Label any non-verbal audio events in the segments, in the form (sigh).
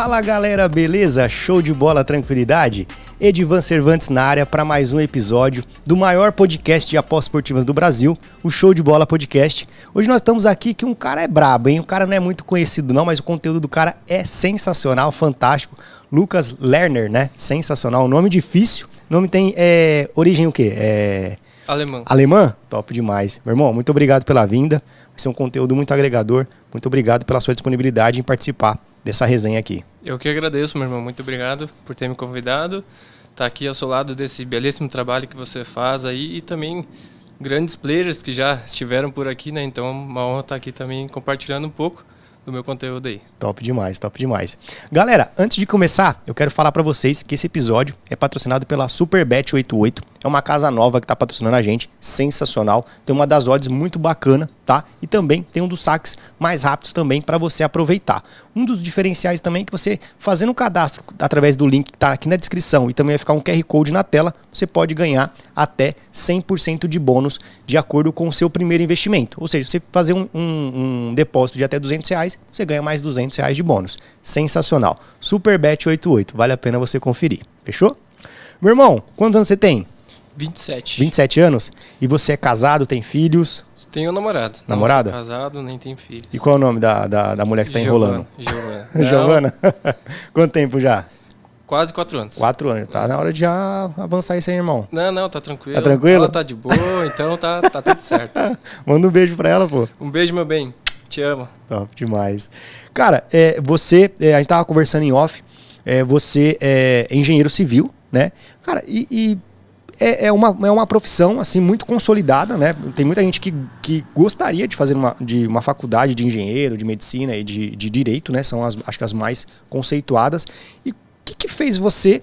Fala galera, beleza? Show de bola, tranquilidade? Edivan Cervantes na área para mais um episódio do maior podcast de apostas esportivas do Brasil, o Show de Bola Podcast. Hoje nós estamos aqui que um cara é brabo, hein? O cara não é muito conhecido não, mas o conteúdo do cara é sensacional, fantástico. Lucas Lerner, né? Sensacional, nome difícil. Nome tem é, origem o quê? É... Alemão. Alemã? Top demais. Meu irmão, muito obrigado pela vinda. Vai ser um conteúdo muito agregador. Muito obrigado pela sua disponibilidade em participar dessa resenha aqui. Eu que agradeço, meu irmão. Muito obrigado por ter me convidado. Estar tá aqui ao seu lado desse belíssimo trabalho que você faz aí e também grandes players que já estiveram por aqui, né? Então, é uma honra estar aqui também compartilhando um pouco do meu conteúdo aí. Top demais, top demais. Galera, antes de começar, eu quero falar para vocês que esse episódio é patrocinado pela Superbet 88. É uma casa nova que tá patrocinando a gente, sensacional. Tem uma das odds muito bacana, tá? E também tem um dos saques mais rápidos também para você aproveitar. Um dos diferenciais também é que você fazendo o um cadastro através do link que tá aqui na descrição e também vai ficar um QR Code na tela, você pode ganhar até 100% de bônus de acordo com o seu primeiro investimento. Ou seja, você fazer um, um, um depósito de até 200 reais, você ganha mais 200 reais de bônus. Sensacional. Superbet 88, vale a pena você conferir. Fechou? Meu irmão, quantos anos você tem? 27. 27 anos? E você é casado, tem filhos? Tenho namorado. Namorada? casado, nem tenho filhos. E qual é o nome da, da, da mulher que está enrolando? Giovana. (laughs) Giovana. (laughs) Quanto tempo já? Quase quatro anos. Quatro anos. Tá na hora de já avançar isso aí, irmão. Não, não, tá tranquilo. Tá tranquilo? Ela tá de boa, então tá, tá tudo certo. (laughs) Manda um beijo pra ela, pô. Um beijo, meu bem. Te amo. Top demais. Cara, é, você, é, a gente tava conversando em off, é, você é engenheiro civil, né? Cara, e, e é, é, uma, é uma profissão assim muito consolidada, né? Tem muita gente que, que gostaria de fazer uma, de uma faculdade de engenheiro, de medicina e de, de direito, né? São as, acho que as mais conceituadas. E que, que fez você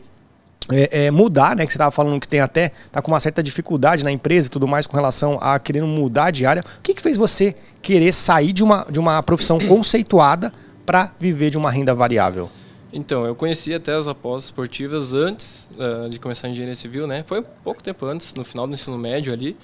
é, é, mudar, né? Que você estava falando que tem até, tá com uma certa dificuldade na empresa e tudo mais com relação a querendo mudar de área. O que, que fez você querer sair de uma, de uma profissão (clears throat) conceituada para viver de uma renda variável? Então, eu conheci até as apostas esportivas antes uh, de começar a engenharia civil, né? Foi pouco tempo antes, no final do ensino médio ali.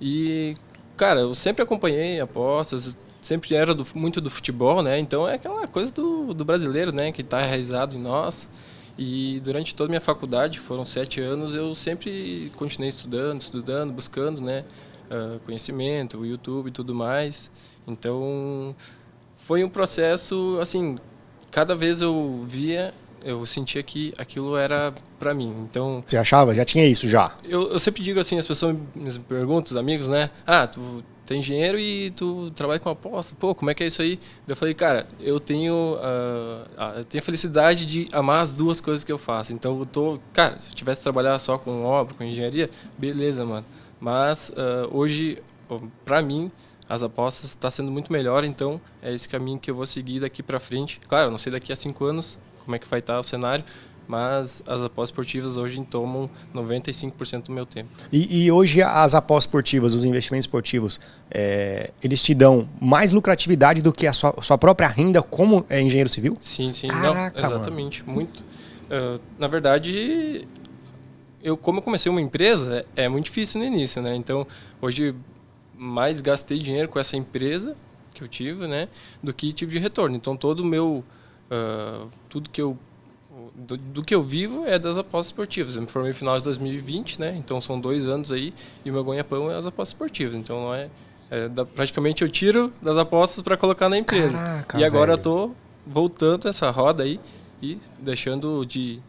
E, cara, eu sempre acompanhei apostas, sempre era do, muito do futebol, né? Então é aquela coisa do, do brasileiro, né? Que está enraizado em nós. E durante toda a minha faculdade, que foram sete anos, eu sempre continuei estudando, estudando, buscando, né? Uh, conhecimento, o YouTube e tudo mais. Então foi um processo, assim, cada vez eu via eu sentia que aquilo era para mim. Então você achava já tinha isso já? Eu, eu sempre digo assim, as pessoas me perguntam, os amigos, né? Ah, tu tu é engenheiro e tu trabalha com aposta. Pô, como é que é isso aí? Eu falei, cara, eu tenho, uh, eu tenho a felicidade de amar as duas coisas que eu faço. Então eu tô, cara, se eu tivesse trabalhar só com obra, com engenharia, beleza, mano. Mas uh, hoje, para mim, as apostas está sendo muito melhor, então é esse caminho que eu vou seguir daqui para frente. Claro, não sei daqui a cinco anos como é que vai estar tá o cenário, mas as apostas esportivas hoje tomam 95% do meu tempo. E, e hoje as apostas esportivas, os investimentos esportivos, é, eles te dão mais lucratividade do que a sua, sua própria renda como é, engenheiro civil? Sim, sim. Caraca, Não, exatamente. Mano. Muito. Uh, na verdade, eu como eu comecei uma empresa, é muito difícil no início, né? Então, hoje mais gastei dinheiro com essa empresa que eu tive, né, do que tive de retorno. Então, todo o meu uh, tudo que eu do, do, que eu vivo é das apostas esportivas. Eu me formei no final de 2020, né? Então são dois anos aí e o meu ganha-pão é as apostas esportivas. Então não é, é da, praticamente eu tiro das apostas para colocar na empresa. Caraca, e agora velho. eu tô voltando essa roda aí e deixando de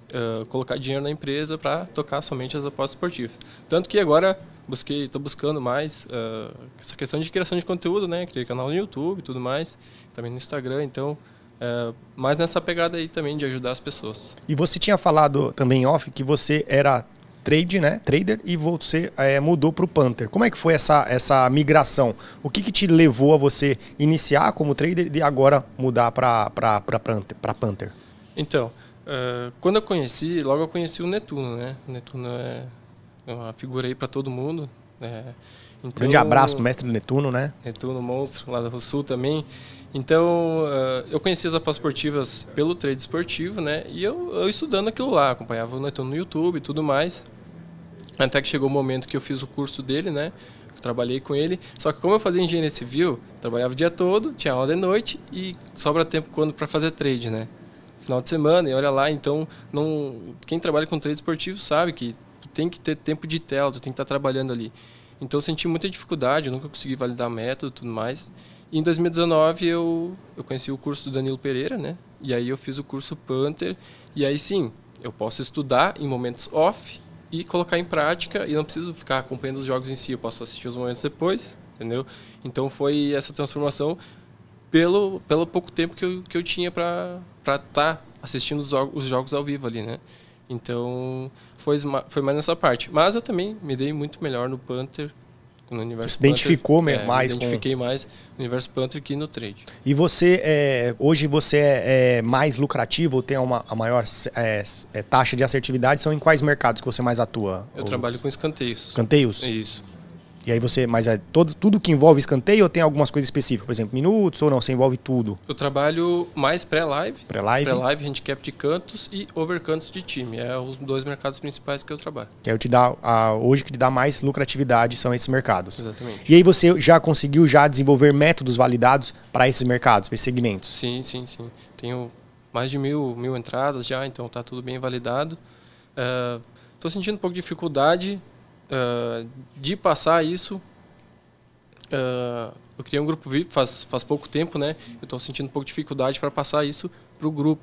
uh, colocar dinheiro na empresa para tocar somente as apostas esportivas. Tanto que agora busquei, estou buscando mais uh, essa questão de criação de conteúdo, né? Criei canal no YouTube, tudo mais, também no Instagram. Então é, mas nessa pegada aí também de ajudar as pessoas. E você tinha falado também off que você era trade, né, trader e você é, mudou para o Panther. Como é que foi essa, essa migração? O que, que te levou a você iniciar como trader e agora mudar para Panther? Então, uh, quando eu conheci, logo eu conheci o Netuno, né? O Netuno é, é uma figura aí para todo mundo. Né? Então, Grande abraço mestre Netuno, né? Netuno, monstro, lá do Sul também. Então, eh, eu conheci as apostas esportivas pelo trade esportivo, né? E eu, eu estudando aquilo lá, acompanhava o né, no YouTube e tudo mais. Até que chegou o momento que eu fiz o curso dele, né? Eu trabalhei com ele. Só que como eu fazia engenharia civil, trabalhava o dia todo, tinha aula de noite e sobra tempo quando para fazer trade, né? Final de semana e olha lá, então não quem trabalha com trade esportivo sabe que tem que ter tempo de tela, tu tem que estar tá trabalhando ali. Então eu senti muita dificuldade, eu nunca consegui validar método e tudo mais. E em 2019 eu, eu conheci o curso do Danilo Pereira, né? E aí eu fiz o curso Panther. E aí sim, eu posso estudar em momentos off e colocar em prática. E não preciso ficar acompanhando os jogos em si, eu posso assistir os momentos depois, entendeu? Então foi essa transformação pelo, pelo pouco tempo que eu, que eu tinha para estar tá assistindo os, os jogos ao vivo ali, né? Então foi, foi mais nessa parte. Mas eu também me dei muito melhor no Panther no universo. Você se identificou Panther, mais é, me identifiquei com... mais no universo Panther que no trade. E você é, hoje você é, é mais lucrativo tem uma a maior é, é, taxa de assertividade? São em quais mercados que você mais atua? Eu ou... trabalho com escanteios. Escanteios. Isso. E aí você, mas é todo, tudo que envolve escanteio ou tem algumas coisas específicas? Por exemplo, minutos ou não? Você envolve tudo? Eu trabalho mais pré-live. Pré-live. Pré-live, handicap de cantos e overcantos de time. É os dois mercados principais que eu trabalho. Que aí é o te dá, a, hoje que te dá mais lucratividade são esses mercados. Exatamente. E aí você já conseguiu já desenvolver métodos validados para esses mercados, para esses segmentos? Sim, sim, sim. Tenho mais de mil, mil entradas já, então está tudo bem validado. Estou uh, sentindo um pouco de dificuldade uh, de passar isso, uh, eu criei um grupo VIP faz, faz pouco tempo, né? Eu estou sentindo um pouco de dificuldade para passar isso para o grupo,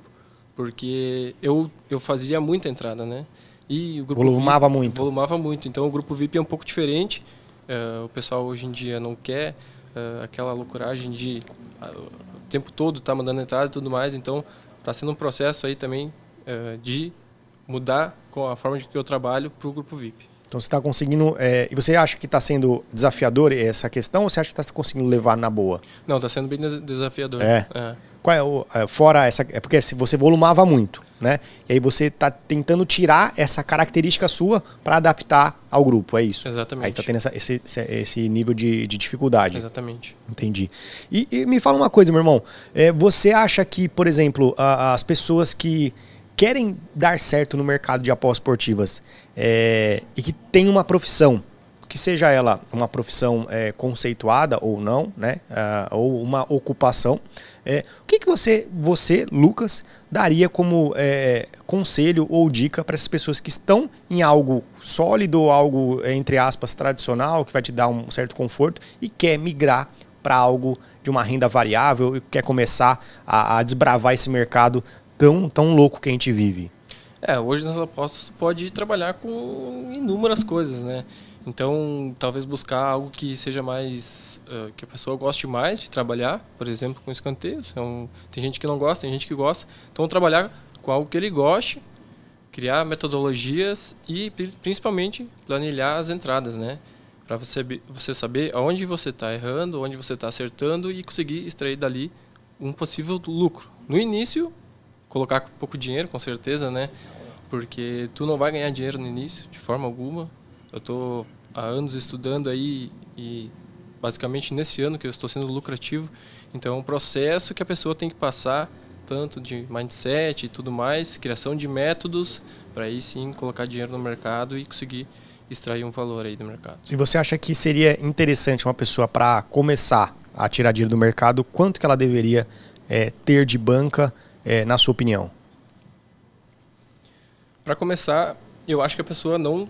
porque eu, eu fazia muita entrada, né? E o grupo volumava VIP, muito. Volumava muito. Então o grupo VIP é um pouco diferente. Uh, o pessoal hoje em dia não quer uh, aquela loucuragem de uh, o tempo todo tá mandando entrada e tudo mais. Então está sendo um processo aí também de mudar com a forma de que eu trabalho para o grupo VIP. Então você está conseguindo. É, e você acha que está sendo desafiador essa questão ou você acha que está conseguindo levar na boa? Não, está sendo bem desafiador. É. é. Qual é o. É, fora essa. É porque você volumava muito, né? E aí você está tentando tirar essa característica sua para adaptar ao grupo, é isso? Exatamente. Aí está tendo essa, esse, esse nível de, de dificuldade. Exatamente. Entendi. E, e, me fala uma coisa, meu irmão. É, você acha que, por exemplo, as pessoas que querem dar certo no mercado de apostas esportivas é, e que tem uma profissão, que seja ela uma profissão é, conceituada ou não, né, uh, ou uma ocupação, é, o que, que você, você, Lucas, daria como é, conselho ou dica para essas pessoas que estão em algo sólido, algo, é, entre aspas, tradicional, que vai te dar um certo conforto e quer migrar para algo de uma renda variável e quer começar a, a desbravar esse mercado tão, tão louco que a gente vive. É, hoje nas apostas pode trabalhar com inúmeras coisas, né? Então, talvez buscar algo que seja mais. Uh, que a pessoa goste mais de trabalhar, por exemplo, com escanteios. Então, é tem gente que não gosta, tem gente que gosta. Então, trabalhar com algo que ele goste, criar metodologias e principalmente planilhar as entradas, né? Para você, você saber onde você está errando, onde você está acertando e conseguir extrair dali um possível lucro. No início, colocar pouco dinheiro, com certeza, né? Porque tu não vai ganhar dinheiro no início, de forma alguma. Eu estou há anos estudando aí e basicamente nesse ano que eu estou sendo lucrativo. Então é um processo que a pessoa tem que passar, tanto de mindset e tudo mais, criação de métodos, para aí sim colocar dinheiro no mercado e conseguir extrair um valor aí do mercado. E você acha que seria interessante uma pessoa para começar a tirar dinheiro do mercado, quanto que ela deveria é, ter de banca é, na sua opinião? Para começar, eu acho que a pessoa não,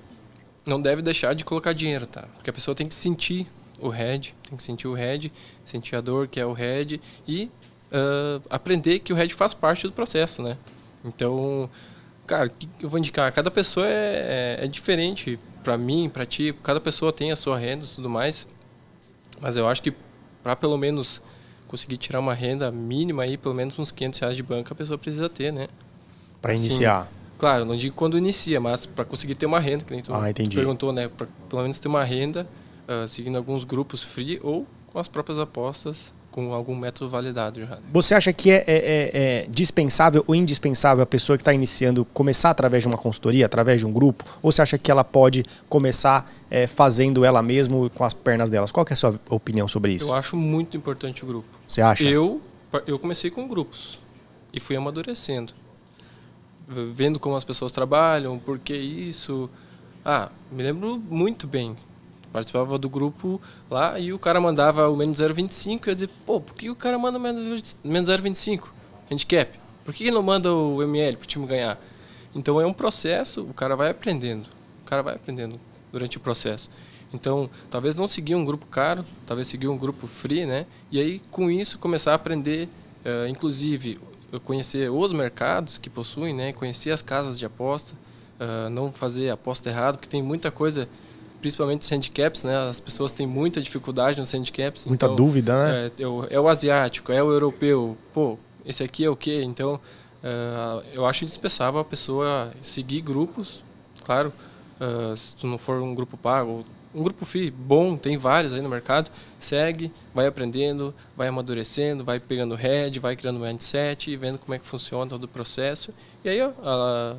não deve deixar de colocar dinheiro, tá? Porque a pessoa tem que sentir o head, tem que sentir o head, sentir a dor que é o head e uh, aprender que o head faz parte do processo, né? Então, cara, o que eu vou indicar? Cada pessoa é, é, é diferente para mim, para ti, cada pessoa tem a sua renda e tudo mais, mas eu acho que para pelo menos conseguir tirar uma renda mínima aí, pelo menos uns 500 reais de banca a pessoa precisa ter, né? Para assim, iniciar. Claro, não digo quando inicia, mas para conseguir ter uma renda, que nem tu, ah, entendi. perguntou, né? Para pelo menos ter uma renda, uh, seguindo alguns grupos free ou com as próprias apostas com algum método validado já. Você acha que é, é, é, é dispensável ou indispensável a pessoa que está iniciando começar através de uma consultoria, através de um grupo? Ou você acha que ela pode começar é, fazendo ela mesma com as pernas delas? Qual é a sua opinião sobre isso? Eu acho muito importante o grupo. Você acha? Eu, eu comecei com grupos e fui amadurecendo. Vendo como as pessoas trabalham, por que isso. Ah, me lembro muito bem Participava do grupo lá e o cara mandava o menos 0,25 e eu dizia, pô, por que o cara manda menos 0,25? Handicap. Por que ele não manda o ML para o time ganhar? Então é um processo, o cara vai aprendendo. O cara vai aprendendo durante o processo. Então, talvez não seguir um grupo caro, talvez seguir um grupo free, né? E aí, com isso, começar a aprender, uh, inclusive, conhecer os mercados que possuem, né? Conhecer as casas de aposta, uh, não fazer aposta errada, porque tem muita coisa principalmente os handicaps, né? As pessoas têm muita dificuldade nos handicaps. Muita então, dúvida, né? É, é, o asiático, é o europeu. Pô, esse aqui é o quê? Então, é, eu acho indispensável a pessoa seguir grupos, claro, é, se tu não for um grupo pago, um grupo FI bom, tem vários aí no mercado, segue, vai aprendendo, vai amadurecendo, vai pegando head, vai criando mindset e vendo como é que funciona todo o processo. E aí, ó, a,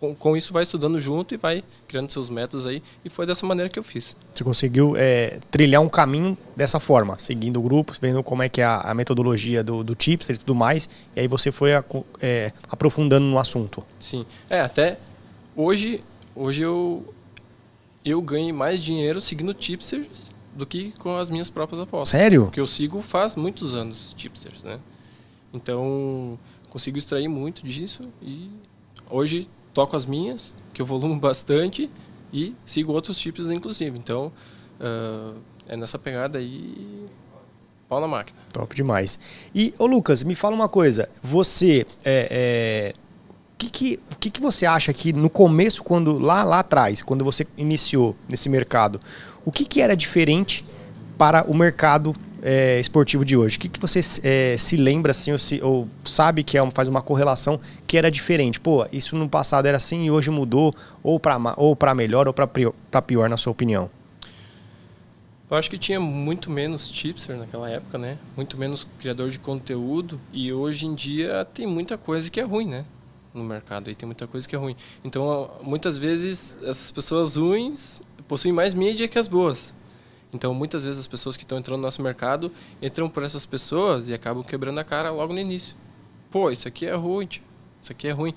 com, com, isso vai estudando junto e vai criando seus métodos aí. E foi dessa maneira que eu fiz. Você conseguiu é, trilhar um caminho dessa forma, seguindo o grupo, vendo como é que é a, a metodologia do, do Chipster e tudo mais. E aí você foi a, é, aprofundando no assunto. Sim. É, até hoje, hoje eu, eu ganhei mais dinheiro seguindo Chipsters do que com as minhas próprias apostas. Sério? Porque eu sigo faz muitos anos Chipsters, né? Então, consigo extrair muito disso e hoje toco as minhas, que eu volumo (laughs) bastante, e sigo outros tipos, inclusive. Então, uh, é nessa pegada aí pau na máquina. Top demais. E, ô Lucas, me fala uma coisa. Você, é, é, que, que, que, que você acha que no começo, quando lá, lá atrás, quando você iniciou nesse mercado, o que, que era diferente para o mercado é, esportivo de hoje, o que, que você é, se lembra assim, ou, se, ou sabe que é uma, faz uma correlação que era diferente? Pô, isso no passado era assim e hoje mudou, ou para ou pra melhor ou para pior, pior, na sua opinião? Eu acho que tinha muito menos tipster naquela época, né? Muito menos criador de conteúdo. E hoje em dia tem muita coisa que é ruim, né? No mercado aí tem muita coisa que é ruim. Então, muitas vezes, essas pessoas ruins possuem mais mídia que as boas. Então, muitas vezes as pessoas que estão entrando no nosso mercado entram por essas pessoas e acabam quebrando a cara logo no início. Pô, isso aqui é ruim, tia. isso aqui é ruim.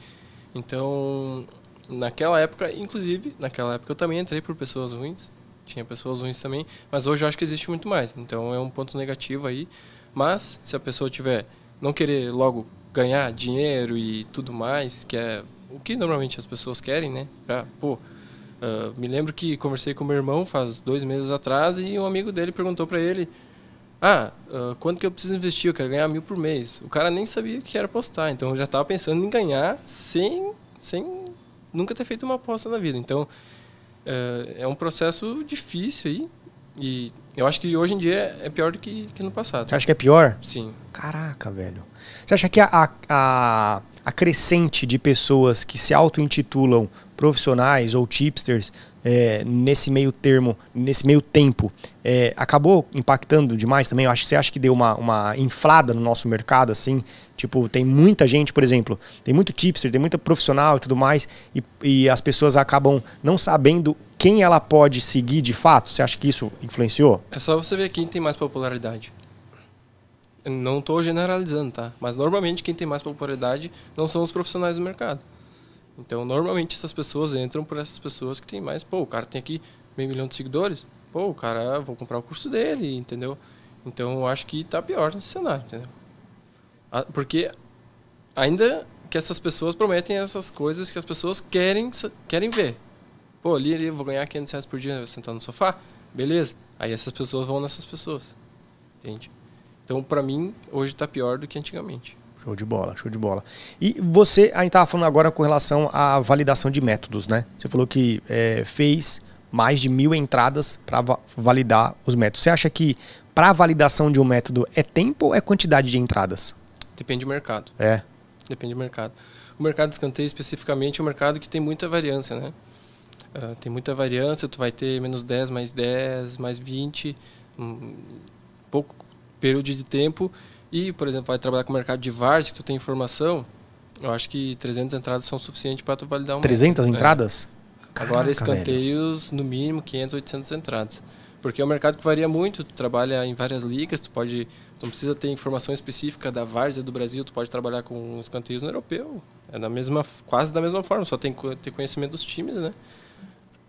Então, naquela época, inclusive, naquela época eu também entrei por pessoas ruins. Tinha pessoas ruins também, mas hoje eu acho que existe muito mais. Então, é um ponto negativo aí. Mas, se a pessoa tiver não querer logo ganhar dinheiro e tudo mais, que é o que normalmente as pessoas querem, né? Pra, pô, ah, me lembro que conversei com meu irmão faz dois meses atrás e um amigo dele perguntou para ele: Ah, uh, quanto que eu preciso investir? Eu quero ganhar mil por mês. O cara nem sabia o que era apostar, então eu já estava pensando em ganhar sem, sem nunca ter feito uma aposta na vida. Então uh, é um processo difícil aí e eu acho que hoje em dia é pior do que, que no passado. Você acha que é pior? Sim. Caraca, velho. Você acha que a, a, a crescente de pessoas que se auto-intitulam profissionais ou tipsters é, nesse meio termo, nesse meio tempo, é, acabou impactando demais também? Eu acho que você acha que deu uma, uma inflada no nosso mercado, assim? Tipo, tem muita gente, por exemplo, tem muito tipster, tem muita profissional e tudo mais, e, e as pessoas acabam não sabendo quem ela pode seguir de fato. Você acha que isso influenciou? É só você ver quem tem mais popularidade não estou generalizando, tá? Mas normalmente quem tem mais popularidade não são os profissionais do mercado. Então, normalmente essas pessoas entram por essas pessoas que tem mais. Pô, o cara tem aqui meio milhão de seguidores. Pô, o cara, vou comprar o curso dele, entendeu? Então, eu acho que tá pior nesse cenário, entendeu? Ah, porque ainda que essas pessoas prometem essas coisas que as pessoas querem, querem ver. Pô, ali, ali eu vou ganhar 500 reais por dia eu sentar no sofá. Beleza. Aí essas pessoas vão nessas pessoas. Entende? Então, para mim, hoje tá pior do que antigamente. Show de bola, show de bola. E você, ainda estava falando agora com relação à validação de métodos, né? Você falou que é, fez mais de mil entradas para va validar os métodos. Você acha que para validação de um método é tempo ou é quantidade de entradas? Depende do mercado. É. Depende do mercado. O mercado de escanteio especificamente é um mercado que tem muita variância, né? Uh, tem muita variância, tu vai ter menos 10, mais 10, mais 20, um pouco período de tempo e, por exemplo, vai trabalhar com o mercado de VARs, que tu tem informação, eu acho que 300 entradas são suficientes para tu validar um 300 é. entradas? Caraca, Agora, escanteios, velho. no mínimo 500, 800 entradas. Porque é um mercado que varia muito, tu trabalha em várias ligas, tu pode, tu não precisa ter informação específica da várzea é do Brasil, tu pode trabalhar com escanteios no europeu. É da mesma, quase da mesma forma, só tem que ter conhecimento dos times, né?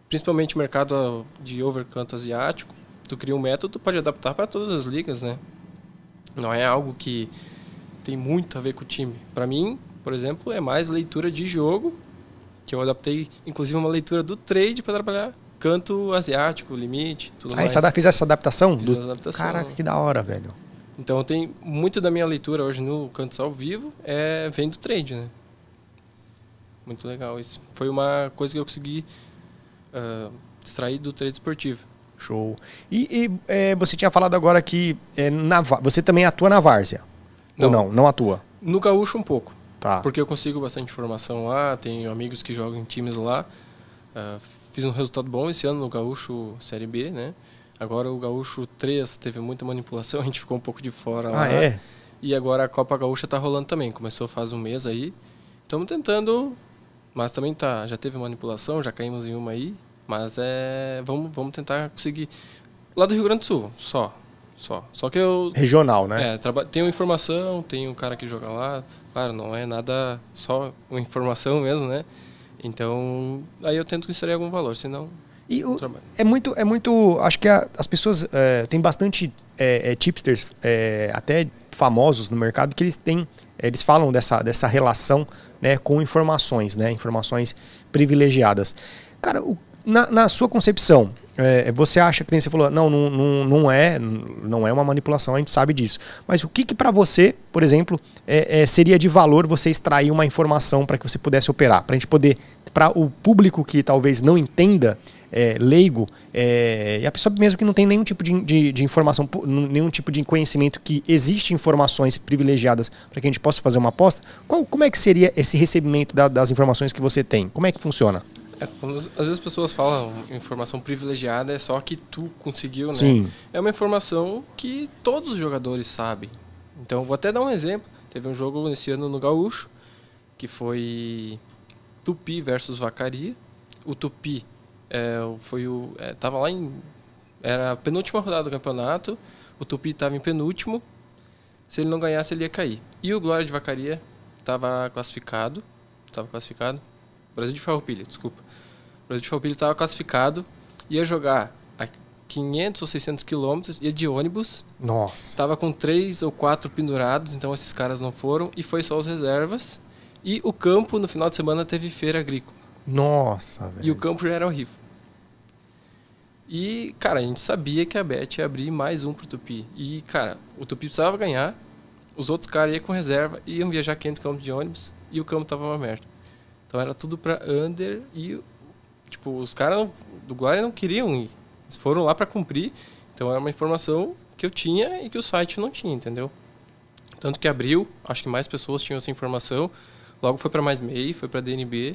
Principalmente o mercado de overcanto asiático, tu cria um método, tu pode adaptar para todas as ligas, né? Não é algo que tem muito a ver com o time. Para mim, por exemplo, é mais leitura de jogo, que eu adaptei, inclusive, uma leitura do trade para trabalhar canto asiático, limite, tudo ah, mais. Ah, fiz essa adaptação? Fiz do... essa adaptação. Caraca, que da hora, velho. Então tem muito da minha leitura hoje no Cantos ao Vivo é vem do trade, né? Muito legal. Isso foi uma coisa que eu consegui uh, extrair do trade esportivo. Show. E, e é, você tinha falado agora que é, na, você também atua na Várzea. Não. Ou não? Não atua? No Gaúcho um pouco. Tá. Porque eu consigo bastante informação lá, tenho amigos que jogam em times lá. Uh, fiz um resultado bom esse ano no Gaúcho Série B, né? Agora o Gaúcho 3 teve muita manipulação, (laughs) a gente ficou um pouco de fora ah, lá. É? E agora a Copa Gaúcha tá rolando também, começou faz um mês aí. Estamos tentando, mas também tá, já teve manipulação, já caímos em uma aí. Mas é. Vamos, vamos tentar conseguir. Lá do Rio Grande do Sul, só. Só. Só que eu. Regional, né? É, traba... tenho informação, tenho um cara que joga lá. Claro, não é nada só informação mesmo, né? Então, aí eu tento inserir algum valor, senão. E o, é muito, é muito. Acho que a, as pessoas é, tem bastante é, é, tipsters, é, até famosos no mercado, que eles têm, é, eles falam dessa, dessa relação, né, com informações, né, informações privilegiadas. Cara, o na, na sua concepção, é, você acha que você falou, não, não, não, não é, não é uma manipulação, a gente sabe disso. Mas o que, que para você, por exemplo, é, é, seria de valor você extrair uma informação para que você pudesse operar, para a gente poder, para o público que talvez não entenda, é, leigo, é, e a pessoa mesmo que não tem nenhum tipo de, de, de informação, nenhum tipo de conhecimento que existe informações privilegiadas para que a gente possa fazer uma aposta, qual, como é que seria esse recebimento da, das informações que você tem? Como é que funciona? É, às vezes as pessoas falam informação privilegiada é só que tu conseguiu, né? Sim. É uma informação que todos os jogadores sabem. Então, vou até dar um exemplo. Teve um jogo nesse ano no Gaúcho, que foi Tupi versus Vacaria. O Tupi é, foi o, é, tava lá em... Era a penúltima rodada do campeonato. O Tupi estava em penúltimo. Se ele não ganhasse, ele ia cair. E o Glória de Vacaria estava classificado. Estava classificado Brasil de Farroupilha, desculpa. O Brasil de Farroupilha estava classificado, ia jogar a 500 ou 600 quilômetros, ia de ônibus. Nossa. Estava com três ou quatro pendurados, então esses caras não foram, e foi só os reservas. E o campo, no final de semana, teve feira agrícola. Nossa, velho. E o campo já era horrível. E, cara, a gente sabia que a Bet ia abrir mais um pro Tupi. E, cara, o Tupi precisava ganhar, os outros caras iam com reserva, iam viajar 500 km de ônibus, e o campo tava uma merda. Então era tudo pra under e, tipo, os caras do Glória não queriam ir. Eles foram lá para cumprir. Então era uma informação que eu tinha e que o site não tinha, entendeu? Tanto que abriu, acho que mais pessoas tinham essa informação. Logo foi para mais MEI, foi para DNB.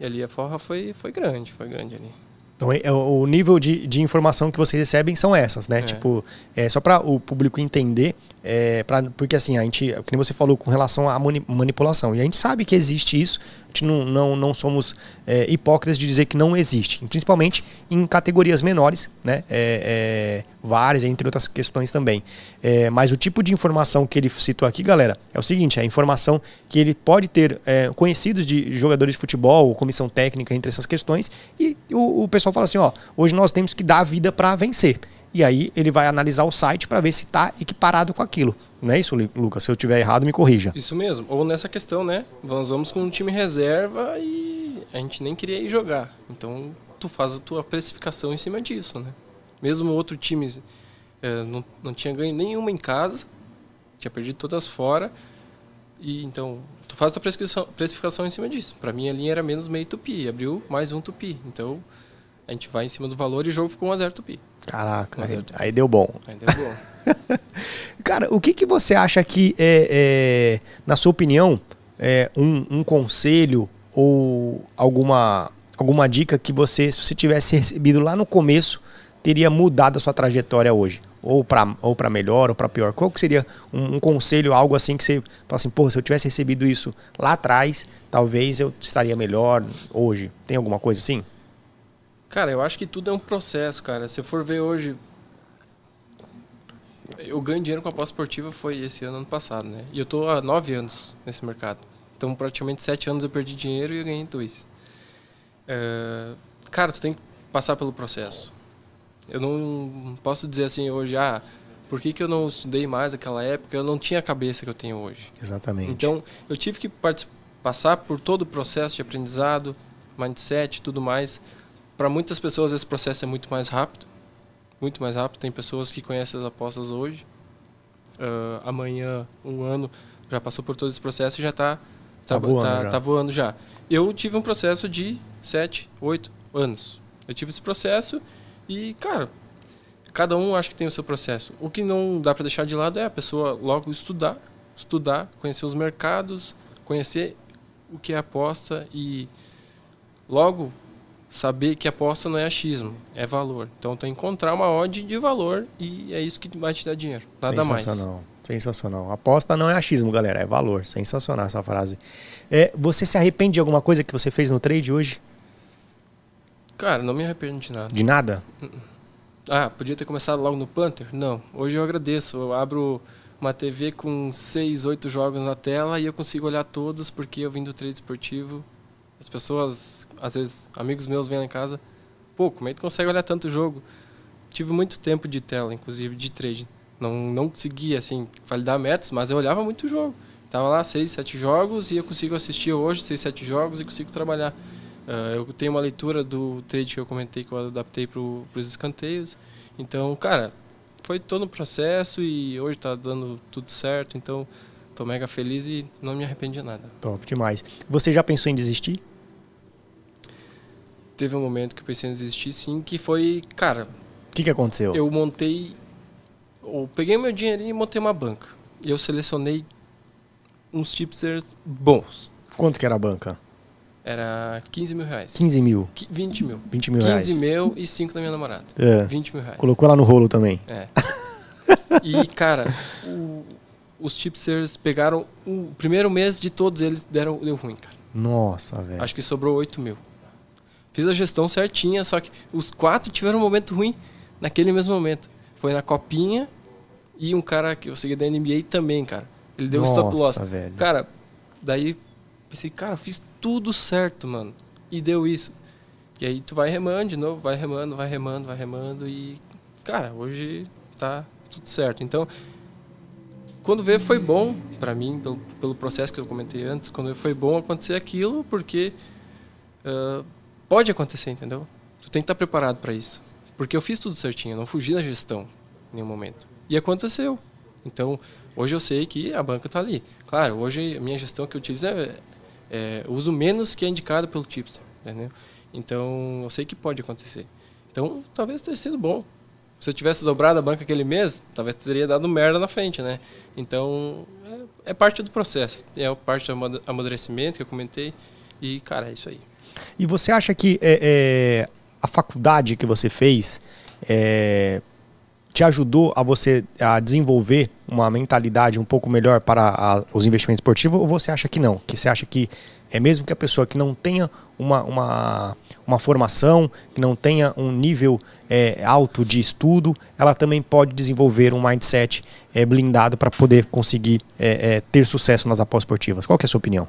E ali a forra foi, foi grande, foi grande ali. Então, é, o nível de, de informação que vocês recebem são essas, né? É. Tipo, é, só para o público entender, é, pra, porque assim, a gente, como você falou, com relação à manipulação, e a gente sabe que existe isso, não, não, não somos é, hipócritas de dizer que não existe, principalmente em categorias menores, né? É, é, várias, entre outras questões também. É, mas o tipo de informação que ele citou aqui, galera, é o seguinte: é a informação que ele pode ter é, conhecidos de jogadores de futebol, comissão técnica, entre essas questões, e o, o pessoal fala assim: ó, hoje nós temos que dar a vida para vencer e aí ele vai analisar o site para ver se está equiparado com aquilo. Não é isso, Lucas? Se eu tiver errado, me corrija. Isso mesmo. Ou nessa questão, né? Nós vamos com um time reserva e a gente nem queria ir jogar. Então, tu faz a tua precificação em cima disso, né? Mesmo outro time é, não, não tinha ganho nenhuma em casa, tinha perdido todas fora. E então, tu faz a tua precificação em cima disso. Para mim, a linha era menos meio tupi, abriu mais um tupi. Então, a gente vai em cima do valor e o jogo ficou 1x0 Tupi. Caraca, aí, tupi. aí, deu bom. Aí deu bom. (laughs) Cara, o que, que você acha que, é, é na sua opinião, é um, um conselho ou alguma, alguma dica que você, se você tivesse recebido lá no começo, teria mudado a sua trajetória hoje? Ou para ou melhor ou para pior? Qual que seria um, um, conselho, algo assim que você fala assim, pô, se eu tivesse recebido isso lá atrás, talvez eu estaria melhor hoje? Tem alguma coisa assim? Cara, eu acho que tudo é um processo, cara. Se eu for ver hoje. Eu ganho dinheiro com a pós esportiva foi esse ano, ano passado, né? E eu tô há nove anos nesse mercado. Então, praticamente sete anos eu perdi dinheiro e eu ganhei dois. É... Cara, tu tem que passar pelo processo. Eu não posso dizer assim hoje, ah, por que, que eu não estudei mais naquela época? Eu não tinha a cabeça que eu tenho hoje. Exatamente. Então, eu tive que passar por todo o processo de aprendizado, mindset tudo mais para muitas pessoas esse processo é muito mais rápido, muito mais rápido. Tem pessoas que conhecem as apostas hoje, uh, amanhã, um ano, já passou por todo esse processo e já está tá, tá, voando, tá, já. tá voando já. Eu tive um processo de 7, 8 anos. Eu tive esse processo e, cara, cada um acho que tem o seu processo. O que não dá para deixar de lado é a pessoa logo estudar, estudar, conhecer os mercados, conhecer o que é aposta e logo saber que aposta não é achismo, é valor. Então tem que encontrar uma odd de valor e é isso que vai te dar dinheiro, nada Sensacional. mais. Sensacional. Sensacional. Aposta não é achismo, galera, é valor. Sensacional essa frase. É, você se arrepende de alguma coisa que você fez no trade hoje? Cara, não me arrependo de nada. De nada? Uh-uh. Ah, podia ter começado logo no Panther? Não. Hoje eu agradeço. Eu abro uma TV com 6, 8 jogos na tela e eu consigo olhar todos porque eu vim do trade esportivo as pessoas, às vezes, amigos meus vêm lá em casa, pô, como é que tu consegue olhar tanto jogo? Tive muito tempo de tela, inclusive de trade. Não, não conseguia, assim, validar métodos, mas eu olhava muito o jogo. Tava lá seis, sete jogos e eu consigo assistir hoje seis, sete jogos e consigo trabalhar. Uh, eu tenho uma leitura do trade que eu comentei que eu adaptei para os escanteios. Então, cara, foi todo um processo e hoje está dando tudo certo. Então, estou mega feliz e não me arrependi de nada. Top demais. Você já pensou em desistir? teve um momento que eu pensei em desistir, sim, que foi, cara. O que, que aconteceu? Eu montei. Eu peguei meu dinheirinho e montei uma banca. E eu selecionei uns tipsters bons. Quanto que era a banca? Era 15 mil reais. 15 mil? 20 mil. 20 mil 15 reais. 15 mil e 5 da minha namorada. É. 20 mil reais. Colocou ela no rolo também. É. e, cara, o, os tipsters pegaram o primeiro mês de todos eles, deram, deu ruim, cara. Nossa, velho. Acho que sobrou 8 mil. Fiz a gestão certinha, só que os quatro tiveram um momento ruim naquele mesmo momento. Foi na copinha e um cara que eu segui da NBA também, cara. Ele deu Nossa, um stop loss. Velho. Cara, daí pensei, cara, fiz tudo certo, mano. E deu isso. E aí tu vai remando de novo, vai remando, vai remando, vai remando e cara, hoje tá tudo certo. Então, quando vê foi bom para mim pelo, pelo processo que eu comentei antes, quando veio foi bom acontecer aquilo porque uh, pode acontecer, entendeu? Tu tem que estar preparado para isso. Porque eu fiz tudo certinho, eu não fugi da gestão em nenhum momento. E aconteceu. Então, hoje eu sei que a banca está ali. Claro, hoje a minha gestão que eu utilizo é, é uso menos que é indicado pelo tipster, entendeu? Então, eu sei que pode acontecer. Então, talvez tenha sido bom. Se eu tivesse dobrado a banca aquele mês, talvez teria dado merda na frente, né? Então, é, é parte do processo. É parte do amadurecimento que eu comentei. E, cara, é isso aí. E você acha que é, é, a faculdade que você fez é, te ajudou a você a desenvolver uma mentalidade um pouco melhor para a, os investimentos esportivos ou você acha que não? Que você acha que é mesmo que a pessoa que não tenha uma, uma, uma formação, que não tenha um nível é, alto de estudo, ela também pode desenvolver um mindset é, blindado para poder conseguir é, é ter sucesso nas apostas esportivas? Qual é a sua opinião?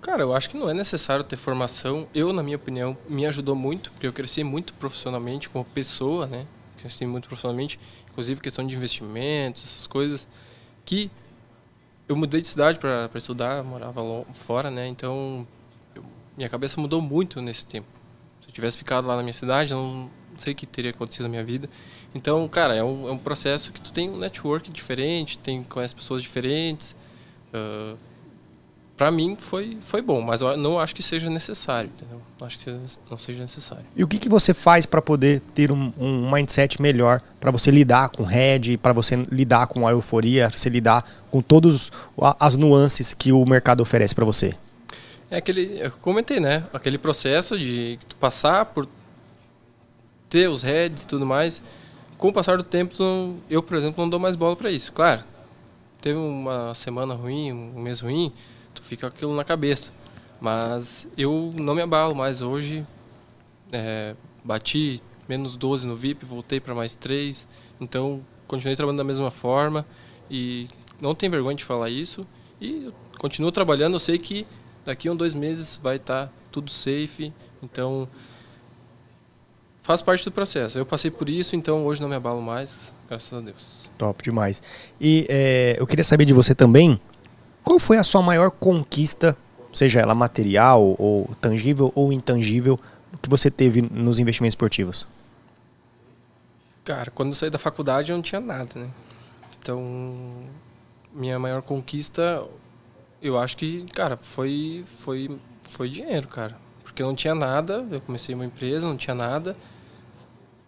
Cara, eu acho que não é necessário ter formação. Eu, na minha opinião, me ajudou muito, porque eu cresci muito profissionalmente como pessoa, né? Cresci muito profissionalmente, inclusive questão de investimentos, essas coisas. Que eu mudei de cidade para estudar, morava fora, né? Então, eu, minha cabeça mudou muito nesse tempo. Se eu tivesse ficado lá na minha cidade, não, não sei o que teria acontecido na minha vida. Então, cara, é um, é um processo que tu tem um network diferente, tem conhece pessoas diferentes. Uh, para mim foi, foi bom, mas eu não acho que seja necessário, entendeu? Não acho que não seja necessário. E o que, que você faz para poder ter um, um mindset melhor para você lidar com head, para você lidar com a euforia, você lidar com todas as nuances que o mercado oferece para você? É aquele, eu comentei, né? Aquele processo de passar por ter os heads e tudo mais. Com o passar do tempo, eu, por exemplo, não dou mais bola para isso. Claro, teve uma semana ruim, um mês ruim, fica aquilo na cabeça. Mas eu não me abalo mais hoje. É, bati menos 12 no VIP, voltei para mais 3. Então, continuei trabalhando da mesma forma e não tem vergonha de falar isso. E continuo trabalhando, eu sei que daqui a um, dois meses vai estar tá tudo safe. Então, faz parte do processo. Eu passei por isso, então hoje não me abalo mais, graças a Deus. Top demais. E é, eu queria saber de você também qual foi a sua maior conquista, seja ela material ou tangível ou intangível, que você teve nos investimentos esportivos? Cara, quando eu saí da faculdade eu não tinha nada, né? Então, minha maior conquista, eu acho que, cara, foi foi foi dinheiro, cara. Porque eu não tinha nada, eu comecei uma empresa, não tinha nada.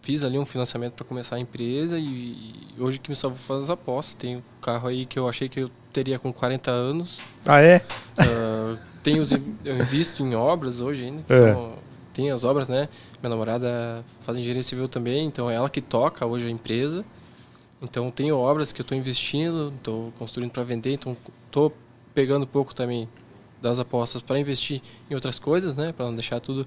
Fiz ali um financiamento para começar a empresa e, hoje que me salvou fazer as apostas. Tem um carro aí que eu achei que eu teria com 40 anos. Ah, é? Uh, ah, tenho, eu invisto em obras hoje ainda, que é. são, tem as obras, né? Minha namorada faz engenharia civil também, então é ela que toca hoje a empresa. Então tenho obras que eu estou investindo, estou construindo para vender, então estou pegando um pouco também das apostas para investir em outras coisas, né? Para não deixar tudo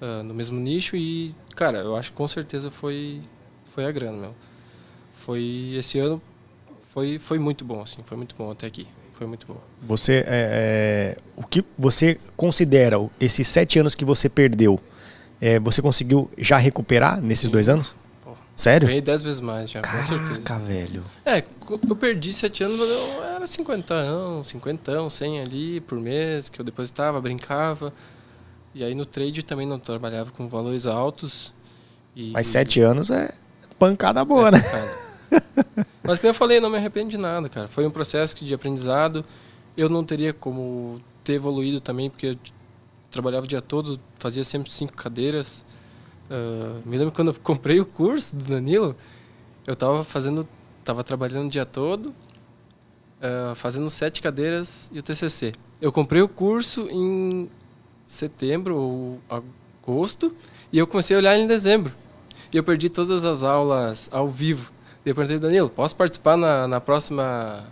uh, no mesmo nicho e, cara, eu acho que com certeza foi foi a grana, meu. Foi esse ano foi, foi muito bom, assim, foi muito bom até aqui. Foi muito bom. Você, é, é o que você considera esses sete anos que você perdeu, é, você conseguiu já recuperar nesses Sim. dois anos? Pô, Sério? Ganhei dez vezes mais já, Caraca, com certeza. velho. É, eu perdi sete anos, mas eu era cinquentão, cinquentão, cem ali por mês, que eu depositava, brincava. E aí no trade também não trabalhava com valores altos. E, Mas sete anos é pancada boa, é, né? Pancada. (laughs) Mas como eu falei, não me arrependo de nada, cara. Foi um processo de aprendizado. Eu não teria como ter evoluído também, porque eu trabalhava o dia todo, fazia sempre cinco cadeiras. Uh, me lembro quando eu comprei o curso do Danilo, eu estava fazendo, tava trabalhando o dia todo, uh, fazendo sete cadeiras e o TCC. Eu comprei o curso em setembro ou agosto e eu comecei a olhar em dezembro. E eu perdi todas as aulas ao vivo. Eu falei, Danilo, posso participar na, na, próxima,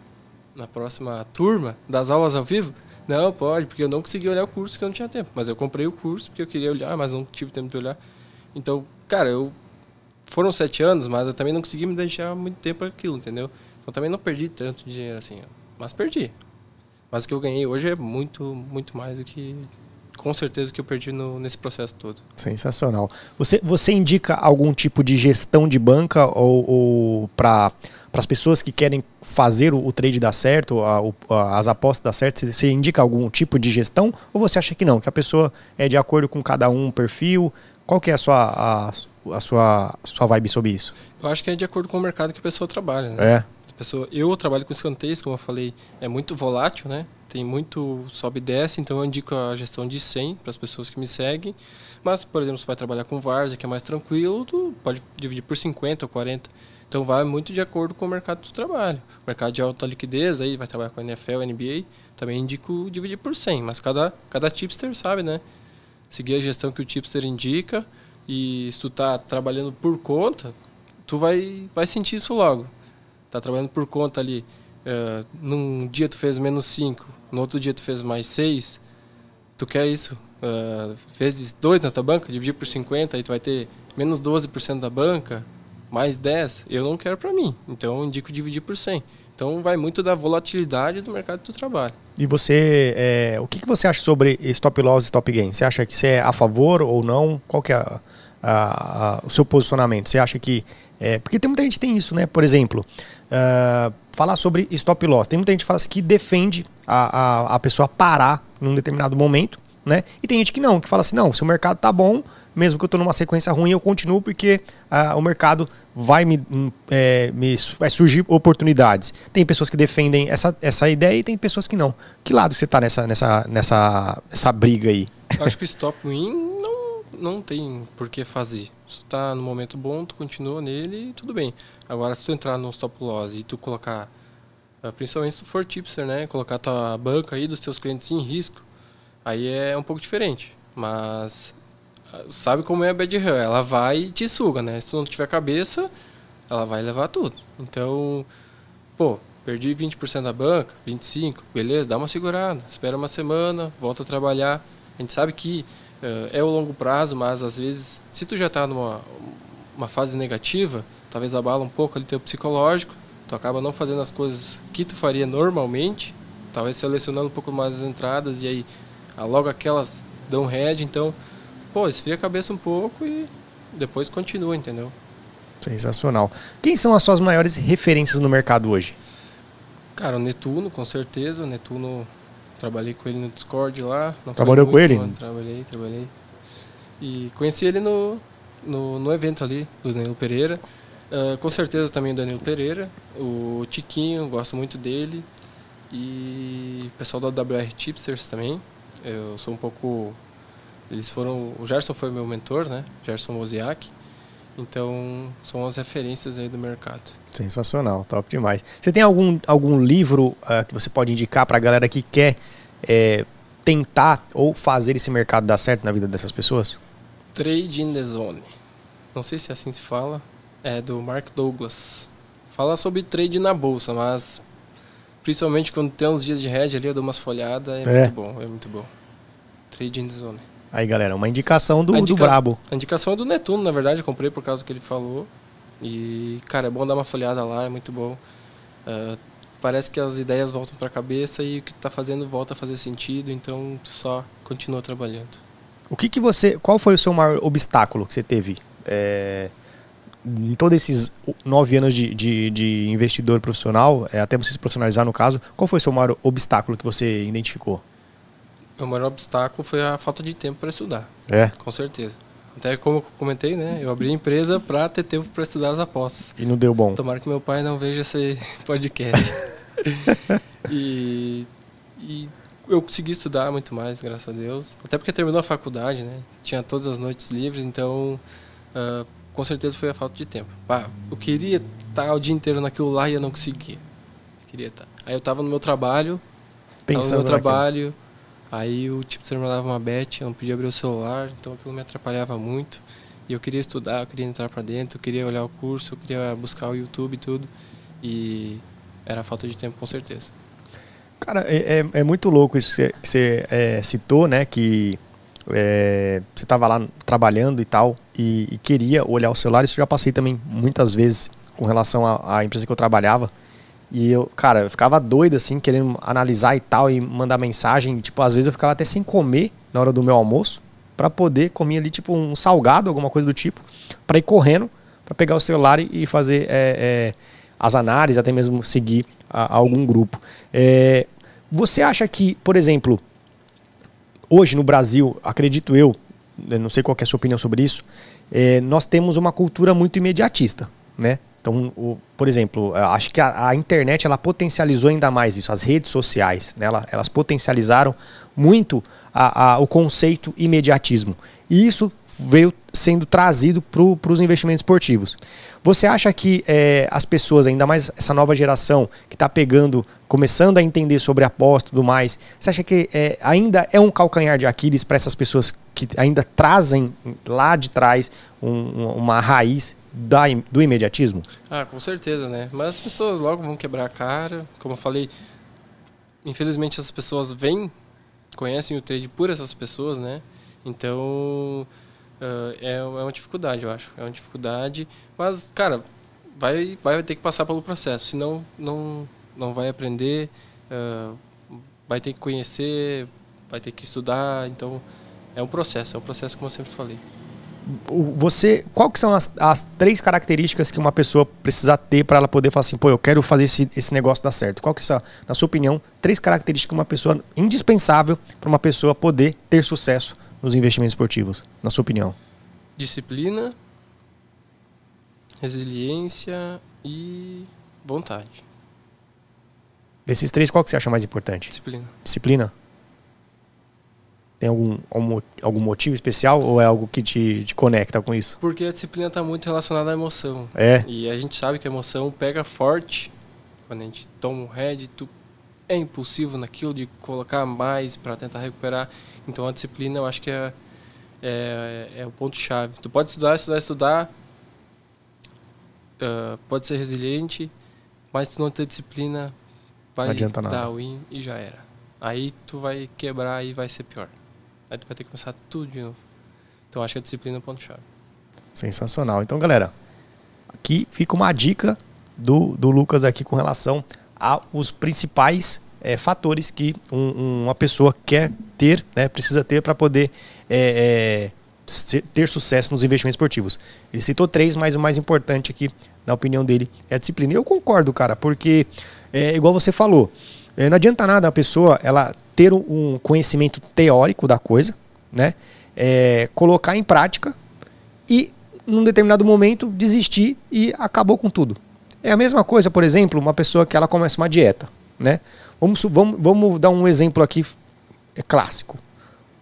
na próxima turma das aulas ao vivo? Não, pode, porque eu não consegui olhar o curso porque eu não tinha tempo. Mas eu comprei o curso porque eu queria olhar, mas não tive tempo de olhar. Então, cara, eu foram sete anos, mas eu também não consegui me deixar muito tempo aquilo, entendeu? Então também não perdi tanto dinheiro assim, mas perdi. Mas o que eu ganhei hoje é muito, muito mais do que com certeza que eu perdi no, nesse processo todo. Sensacional. Você, você indica algum tipo de gestão de banca ou, ou para as pessoas que querem fazer o, o trade dar certo, a, o, a, as apostas dar certo? Você, você indica algum tipo de gestão ou você acha que não, que a pessoa é de acordo com cada um perfil? Qual que é a sua, a, a sua, a sua vibe sobre isso? Eu acho que é de acordo com o mercado que a pessoa trabalha. Né? É pessoa. Eu trabalho com escanteios, como eu falei, é muito volátil, né? Tem muito sobe e desce, então eu indico a gestão de 100 para as pessoas que me seguem. Mas, por exemplo, se vai trabalhar com Varsa, que é mais tranquilo, tu pode dividir por 50 ou 40. Então vai muito de acordo com o mercado do trabalho. mercado de alta liquidez, aí vai trabalhar com NFL, NBA, também indico dividir por 100. Mas cada, cada tipster sabe, né? Seguir a gestão que o tipster indica. E se tu tá trabalhando por conta, tu vai, vai sentir isso logo tá trabalhando por conta ali, uh, num dia tu fez menos 5, no outro dia tu fez mais 6, tu quer isso? Uh, vezes 2 na tua banca, dividir por 50, aí tu vai ter menos 12% da banca, mais 10, eu não quero para mim. Então eu indico dividir por 100. Então vai muito da volatilidade do mercado do trabalho. E você, é, o que, que você acha sobre stop loss e stop gain? Você acha que você é a favor ou não? Qual que é a a, a, o seu posicionamento? Você acha que. É, porque tem muita gente que tem isso, né? Por exemplo, uh, falar sobre stop loss. Tem muita gente que fala assim, que defende a, a, a pessoa parar num determinado momento, né? E tem gente que não, que fala assim, não, se o mercado tá bom, mesmo que eu estou numa sequência ruim, eu continuo porque ah, o mercado vai me, hum, é, me vai surgir oportunidades. Tem pessoas que defendem essa, essa ideia e tem pessoas que não. Que lado você está nessa, nessa, nessa, nessa briga aí? Eu acho que o stop win não não tem por que fazer. Se tu tá no momento bom, tu continua nele e tudo bem. Agora, se tu entrar no stop loss e tu colocar, eh, principalmente se tu for tipster, né? Colocar tua banca aí dos teus clientes em risco, aí é um pouco diferente. Mas ah, sabe como é a bad hell, ela vai e te suga, né? Se tu não tiver cabeça, ela vai levar tudo. Então, pô, perdi 20% da banca, 25, beleza, dá uma segurada, espera uma semana, volta a trabalhar. A gente sabe que é, é o longo prazo, mas às vezes, se tu já está numa uma fase negativa, talvez abala um pouco ali teu psicológico, tu acaba não fazendo as coisas que tu faria normalmente, talvez selecionando um pouco mais as entradas e aí ah, logo aquelas dão head, então, pô, esfria a cabeça um pouco e depois continua, entendeu? Sensacional. Quem são as suas maiores referências no mercado hoje? Cara, o Netuno, com certeza. O Netuno Trabalhei com ele no Discord lá. Trabalhou com ele? trabalhei, trabalhei. E conheci ele no, no, no evento ali do Danilo Pereira. Uh, com certeza também o Danilo Pereira, o Tiquinho, gosto muito dele. E o pessoal da WR Tipsters também. Eu sou um pouco. Eles foram. O Gerson foi meu mentor, né? Gerson Wozniak. Então, são as referências aí do mercado. Sensacional, top demais. Você tem algum, algum livro uh, que você pode indicar para a galera que quer é, tentar ou fazer esse mercado dar certo na vida dessas pessoas? Trade in the Zone. Não sei se é assim se fala. É do Mark Douglas. Fala sobre trade na bolsa, mas principalmente quando tem uns dias de head ali, eu dou umas folhadas. É, é. muito bom, é muito bom. Trade in the Zone. Aí, galera, uma indicação do, indica... do Brabo. A indicação é do Netuno, na verdade. Eu comprei por causa que ele falou. E, cara, é bom dar uma folhada lá, é muito bom. Uh, parece que as ideias voltam para a cabeça e o que está tá fazendo volta a fazer sentido, então só continua trabalhando. O que que você, qual foi o seu maior obstáculo que você teve é, em todos esses nove anos de, de, de investidor profissional, é, até você se profissionalizar no caso, qual foi o seu maior obstáculo que você identificou? Meu maior obstáculo foi a falta de tempo para estudar. É. Com certeza. Até como eu comentei, né? Eu abri a empresa para ter tempo para estudar as apostas. E não deu bom. Tomara que meu pai não veja esse (laughs) podcast. (laughs) e, e eu consegui estudar muito mais, graças a Deus. Até porque terminou a faculdade, né? Tinha todas as noites livres, então uh, com certeza foi a falta de tempo. Pá, eu queria estar o dia inteiro naquilo lá e eu não conseguia. Queria estar. Aí eu estava no meu trabalho, Pensando no meu naquilo. trabalho Aí o tipo você me mandava uma bet, eu não podia abrir o celular, então aquilo me atrapalhava muito. E eu queria estudar, eu queria entrar para dentro, eu queria olhar o curso, eu queria buscar o YouTube e tudo. E era falta de tempo, com certeza. Cara, é, é, é muito louco isso que você é, citou, né? Que é, você estava lá trabalhando e tal, e, e, queria olhar o celular. Isso eu já passei também muitas vezes com relação à empresa que eu trabalhava. E eu, cara, eu ficava doido, assim, querendo analisar e tal, e mandar mensagem. Tipo, às vezes eu ficava até sem comer na hora do meu almoço, para poder comer ali, tipo, um salgado, alguma coisa do tipo, para ir correndo, para pegar o celular e fazer é, é, as análises, até mesmo seguir a, a algum grupo. É, você acha que, por exemplo, hoje no Brasil, acredito eu, eu né, não sei qual é a sua opinião sobre isso, é, nós temos uma cultura muito imediatista, né? Então, o, por exemplo, acho que a, a, internet ela potencializou ainda mais isso, as redes sociais, né? Ela, elas potencializaram muito a, a, o conceito imediatismo. E isso veio sendo trazido para os investimentos esportivos. Você acha que é, as pessoas, ainda mais essa nova geração que está pegando, começando a entender sobre aposta e tudo mais, você acha que é, ainda é um calcanhar de Aquiles para essas pessoas que ainda trazem lá de trás um, uma raiz da, do imediatismo? Ah, com certeza, né? Mas as pessoas logo vão quebrar a cara. Como eu falei, infelizmente as pessoas vêm, conhecem o trade por essas pessoas, né? Então, uh, é, é uma dificuldade, eu acho. É uma dificuldade. Mas, cara, vai, vai ter que passar pelo processo. Senão, não, não vai aprender, uh, vai ter que conhecer, vai ter que estudar. Então, é um processo. É um processo, como eu sempre falei você, qual que são as, as três características que uma pessoa precisa ter para ela poder falar assim, pô, eu quero fazer esse, esse negócio dar certo? Qual que é são, na sua opinião, três características que uma pessoa indispensável para uma pessoa poder ter sucesso nos investimentos esportivos, na sua opinião? Disciplina, resiliência e vontade. Desses três, qual que você acha mais importante? Disciplina. Disciplina? Tem algum, algum motivo especial ou é algo que te, te conecta com isso? Porque a disciplina está muito relacionada à emoção. É. E a gente sabe que a emoção pega forte. Quando a gente toma um head, tu é impulsivo naquilo de colocar mais para tentar recuperar. Então a disciplina eu acho que é, é, é o ponto-chave. Tu pode estudar, estudar, estudar. Uh, pode ser resiliente, mas se não ter disciplina, vai não adianta dar nada. win e já era. Aí tu vai quebrar e vai ser pior. Aí tu vai ter que começar tudo de novo. Então acho que a disciplina é o ponto-chave. Sensacional. Então, galera, aqui fica uma dica do, do Lucas aqui com relação aos principais é, fatores que um, uma pessoa quer ter, né, precisa ter para poder é, é, ter sucesso nos investimentos esportivos. Ele citou três, mas o mais importante aqui, na opinião dele, é a disciplina. E eu concordo, cara, porque, é, igual você falou, é, não adianta nada a pessoa ela ter um conhecimento teórico da coisa, né? É, colocar em prática e, num determinado momento, desistir e acabou com tudo. É a mesma coisa, por exemplo, uma pessoa que ela começa uma dieta, né? Vamos, vamos, vamos dar um exemplo aqui é clássico.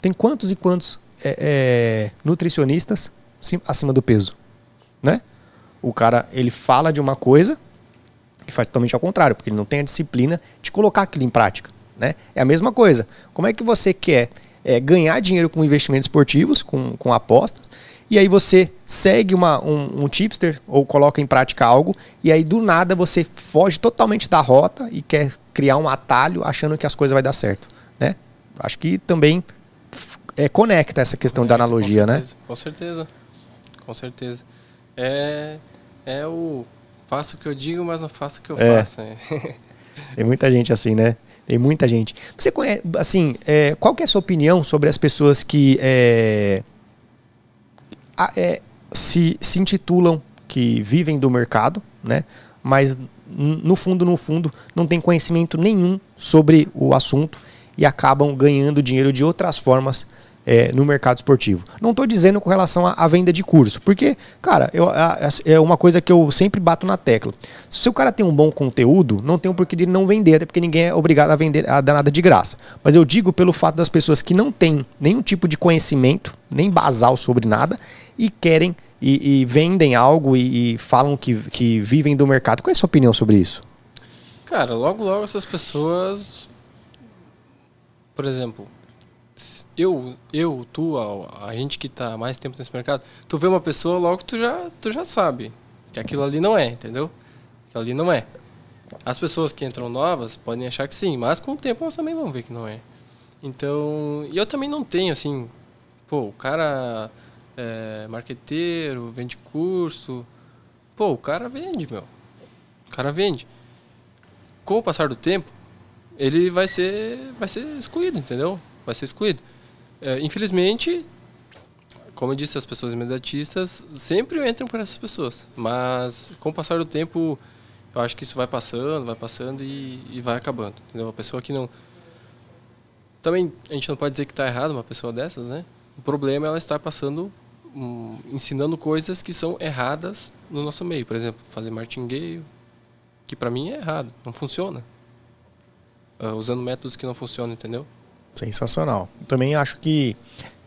Tem quantos e quantos é, é, nutricionistas acima do peso, né? O cara ele fala de uma coisa que faz totalmente ao contrário, porque ele não tem a disciplina de colocar aquilo em prática. Né? É a mesma coisa. Como é que você quer é, ganhar dinheiro com investimentos esportivos, com, com apostas, e aí você segue uma, um, um tipster ou coloca em prática algo, e aí do nada você foge totalmente da rota e quer criar um atalho achando que as coisas vai dar certo. Né? Acho que também é, conecta essa questão é, da analogia, com né? certeza, né? Com certeza, com certeza. É, é o Faço o que eu digo, mas não faço o que eu é. faço. É. (laughs) Tem muita gente assim, né? Tem muita gente. Você conhece, assim, é, qual que é a sua opinião sobre as pessoas que é, a, é, se, se intitulam que vivem do mercado, né? Mas no fundo, no fundo, não tem conhecimento nenhum sobre o assunto e acabam ganhando dinheiro de outras formas é, no mercado esportivo. Não estou dizendo com relação à venda de curso, porque, cara, eu, a, a, é uma coisa que eu sempre bato na tecla. Se o cara tem um bom conteúdo, não tem um porquê de não vender, até porque ninguém é obrigado a vender a dar nada de graça. Mas eu digo pelo fato das pessoas que não têm nenhum tipo de conhecimento, nem basal sobre nada, e querem e, e vendem algo e, e falam que, que vivem do mercado. Qual é a sua opinião sobre isso? Cara, logo logo essas pessoas. Por exemplo, eu, eu, tu, a, a gente que está mais tempo nesse mercado, tu vê uma pessoa, logo tu já, tu já sabe que aquilo ali não é, entendeu? que ali não é. As pessoas que entram novas podem achar que sim, mas com o tempo elas também vão ver que não é. Então, e eu também não tenho, assim, pô, o cara é marqueteiro, vende curso. Pô, o cara vende, meu. O cara vende. Com o passar do tempo, ele vai ser, vai ser excluído, entendeu? vai ser excluído. É, infelizmente, como eu disse, as pessoas imediatistas sempre entram por essas pessoas. Mas com o passar do tempo, eu acho que isso vai passando, vai passando e, e vai acabando. Entendeu? Uma pessoa que não. Também a gente não pode dizer que está errado uma pessoa dessas, né? O problema é ela estar passando, um, ensinando coisas que são erradas no nosso meio. Por exemplo, fazer martingueio, que para mim é errado, não funciona. Uh, usando métodos que não funcionam, entendeu? Sensacional. Também acho que,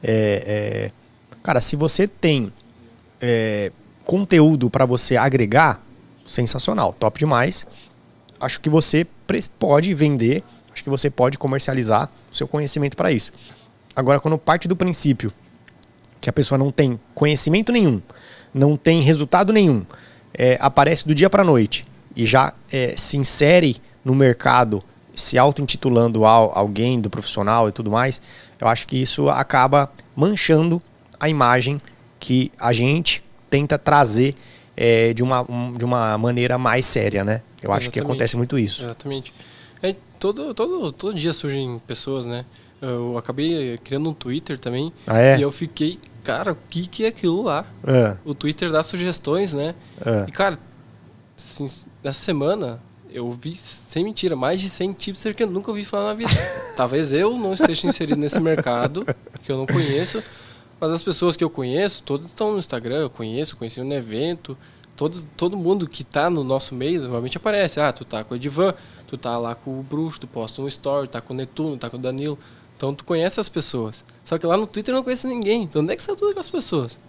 é, é, cara, se você tem é, conteúdo para você agregar, sensacional, top demais. Acho que você pode vender, acho que você pode comercializar o seu conhecimento para isso. Agora, quando parte do princípio que a pessoa não tem conhecimento nenhum, não tem resultado nenhum, é, aparece do dia para noite e já é, se insere no mercado se auto-intitulando alguém do profissional e tudo mais, eu acho que isso acaba manchando a imagem que a gente tenta trazer é, de, uma, um, de uma maneira mais séria, né? Eu acho que acontece muito isso. Exatamente. É, todo, todo, todo dia surgem pessoas, né? Eu acabei eh, criando um Twitter também. Ah, é? E eu fiquei, cara, o que, que é aquilo lá? É. O Twitter dá sugestões, né? É. E, cara, assim, nessa semana eu vi, sem mentira, mais de 100 tipster que eu nunca ouvi falar na vida. Talvez eu não esteja inserido nesse mercado, que eu não conheço, mas as pessoas que eu conheço, todas estão no Instagram, eu conheço, conheci no evento, todo, todo mundo que está no nosso meio normalmente aparece. Ah, tu tá com o Edivan, tu tá lá com o Bruxo, tu posta um story, tá com o Netuno, tá com o Danilo. Então tu conhece as pessoas. Só que lá no Twitter eu não conheço ninguém. Então onde é que saiu tudo aquelas pessoas?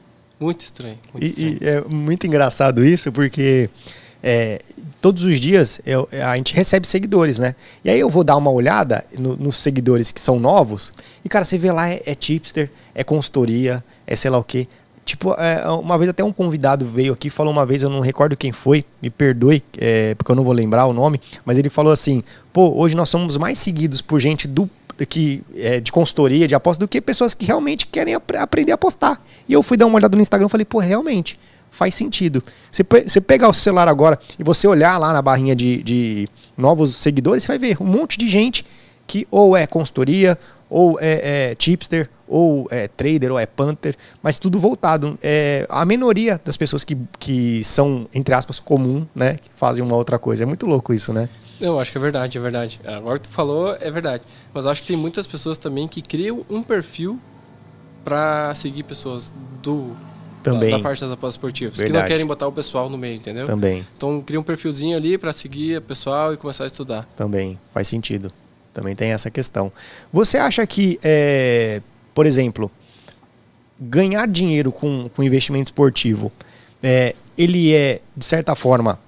Muito estranho. Muito e, estranho. e é muito engraçado isso, porque é, todos os dias eu, a gente recebe seguidores, né? E aí eu vou dar uma olhada no, nos seguidores que são novos, e cara, você vê lá, é, é tipster, é consultoria, é sei lá o quê. Tipo, é, uma vez até um convidado veio aqui, falou uma vez, eu não recordo quem foi, me perdoe, é, porque eu não vou lembrar o nome, mas ele falou assim: pô, hoje nós somos mais seguidos por gente do que, é, de consultoria, de aposta, do que pessoas que realmente querem ap aprender a apostar. E eu fui dar uma olhada no Instagram e falei, pô, realmente faz sentido. Você, você pegar o celular agora e você olhar lá na barrinha de, de novos seguidores, você vai ver um monte de gente que ou é consultoria, ou é, é chipster, ou é trader, ou é punter, mas tudo voltado. É, a minoria das pessoas que, que são, entre aspas, comum, né? Que fazem uma outra coisa. É muito louco isso, né? Eu acho que é verdade, é verdade. Agora que tu falou, é verdade. Mas eu acho que tem muitas pessoas também que criam um perfil para seguir pessoas do também. Da, parte das apostas esportivas. Verdade. Que não querem botar o pessoal no meio, entendeu? Também. Então cria um perfilzinho ali para seguir o pessoal e começar a estudar. Também, faz sentido. Também tem essa questão. Você acha que, é, por exemplo, ganhar dinheiro com, com investimento esportivo, é, ele é, de certa forma,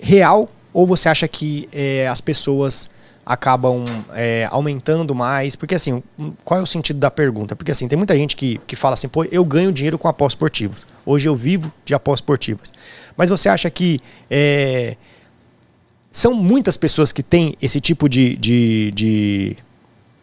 real? Ou você acha que é, as pessoas acabam é, aumentando mais? Porque assim, qual é o sentido da pergunta? Porque assim, tem muita gente que, que fala assim, pô, eu ganho dinheiro com apostas esportivas. Hoje eu vivo de apostas esportivas. Mas você acha que é, são muitas pessoas que têm esse tipo de, de, de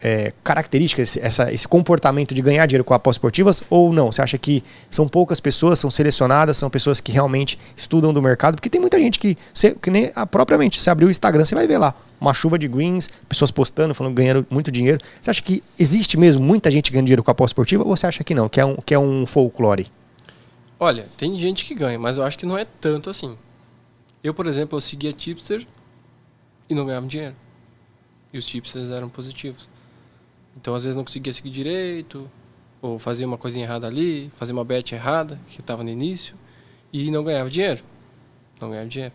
é, característica, esse, essa, esse comportamento de ganhar dinheiro com apostas esportivas ou não? Você acha que são poucas pessoas, são selecionadas, são pessoas que realmente estudam do mercado? Porque tem muita gente que, você, que nem a, propriamente, você abrir o Instagram, você vai ver lá uma chuva de greens, pessoas postando, falando ganhando muito dinheiro. Você acha que existe mesmo muita gente ganhando dinheiro com aposta esportiva ou você acha que não, que é um, que é um folclore? Olha, tem gente que ganha, mas eu acho que não é tanto assim. Eu, por exemplo, eu seguia tipster e não ganhava dinheiro. E os tipsters eram positivos. Então, às vezes, não conseguia seguir direito, ou fazia uma coisinha errada ali, fazia uma bet errada, que estava no início, e não ganhava dinheiro. Não ganhava dinheiro.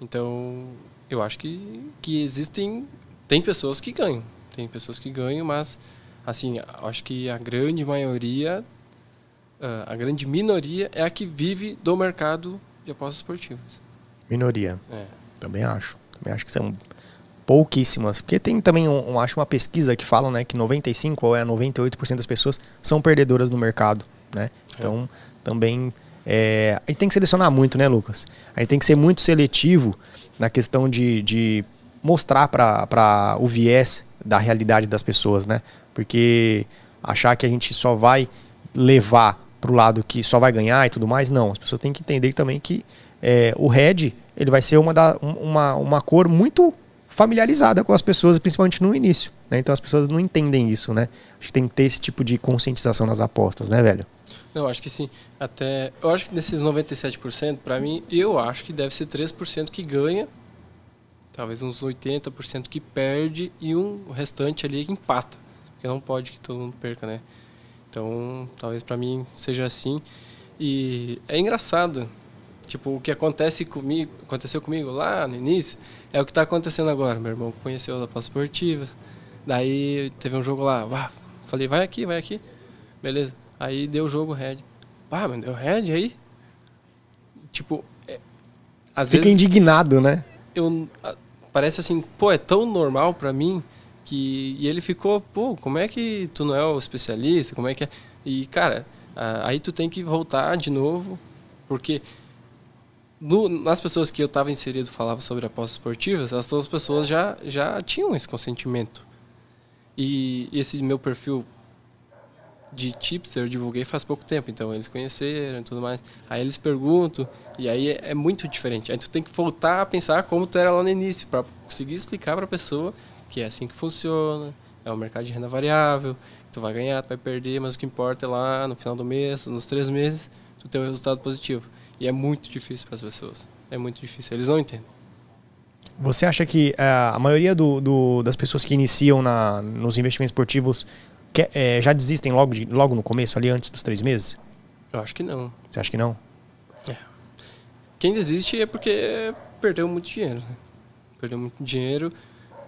Então, eu acho que, que existem... Tem pessoas que ganham. Tem pessoas que ganham, mas, assim, acho que a grande maioria, ah, a grande minoria é a que vive do mercado de apostas esportivas. Minoria. É. Também acho. Também acho que isso é um pouquíssimas. Porque tem também, um, um, acho, uma pesquisa que fala né, que 95% ou é 98% das pessoas são perdedoras no mercado. Né? É. Então, é. também. É, a gente tem que selecionar muito, né, Lucas? A gente tem que ser muito seletivo na questão de, de mostrar para o viés da realidade das pessoas, né? Porque achar que a gente só vai levar para o lado que só vai ganhar e tudo mais, não. As pessoas têm que entender também que é, o red ele vai ser uma, da, uma, uma cor muito familiarizada com as pessoas, principalmente no início. Né? Então as pessoas não entendem isso, né? Acho que tem que ter esse tipo de conscientização nas apostas, né, velho? Não, acho que sim. Até. Eu acho que desses 97%, para mim, eu acho que deve ser 3% que ganha, talvez uns 80% que perde e um o restante ali que empata. Porque não pode que todo mundo perca, né? Então, talvez para mim seja assim. E é engraçado. Tipo, o que acontece comigo, aconteceu comigo lá no início é o que está acontecendo agora. Meu irmão conheceu as apostas esportivas. Daí teve um jogo lá. Uau, falei, vai aqui, vai aqui. Beleza. Aí deu o jogo red. Ah, mas deu red aí? Tipo, é, às Fica vezes, indignado, né? Eu, parece assim, pô, é tão normal para mim que. E ele ficou, pô, como é que tu não é o especialista? Como é que é? E, cara, aí tu tem que voltar de novo, porque no, nas pessoas que eu estava inserido falava sobre apostas esportivas, as todas as pessoas já, já tinham esse consentimento. E, esse meu perfil de tipster eu divulguei faz pouco tempo, então eles conheceram e tudo mais. Aí eles perguntam, e aí é, é, muito diferente. Aí tu tem que voltar a pensar como tu era lá no início, para conseguir explicar para a pessoa que é assim que funciona, é um mercado de renda variável, tu vai ganhar, tu vai perder, mas o que importa é lá no final do mês, nos três meses, tu ter um resultado positivo. E é muito difícil para as pessoas. É muito difícil. Eles não entendem. Você acha que eh, a maioria do, do, das pessoas que iniciam na, nos investimentos esportivos que, é, eh, já desistem logo, de, logo no começo, ali antes dos três meses? Eu acho que não. Você acha que não? É. Quem desiste é porque perdeu muito dinheiro. Né? Perdeu muito dinheiro.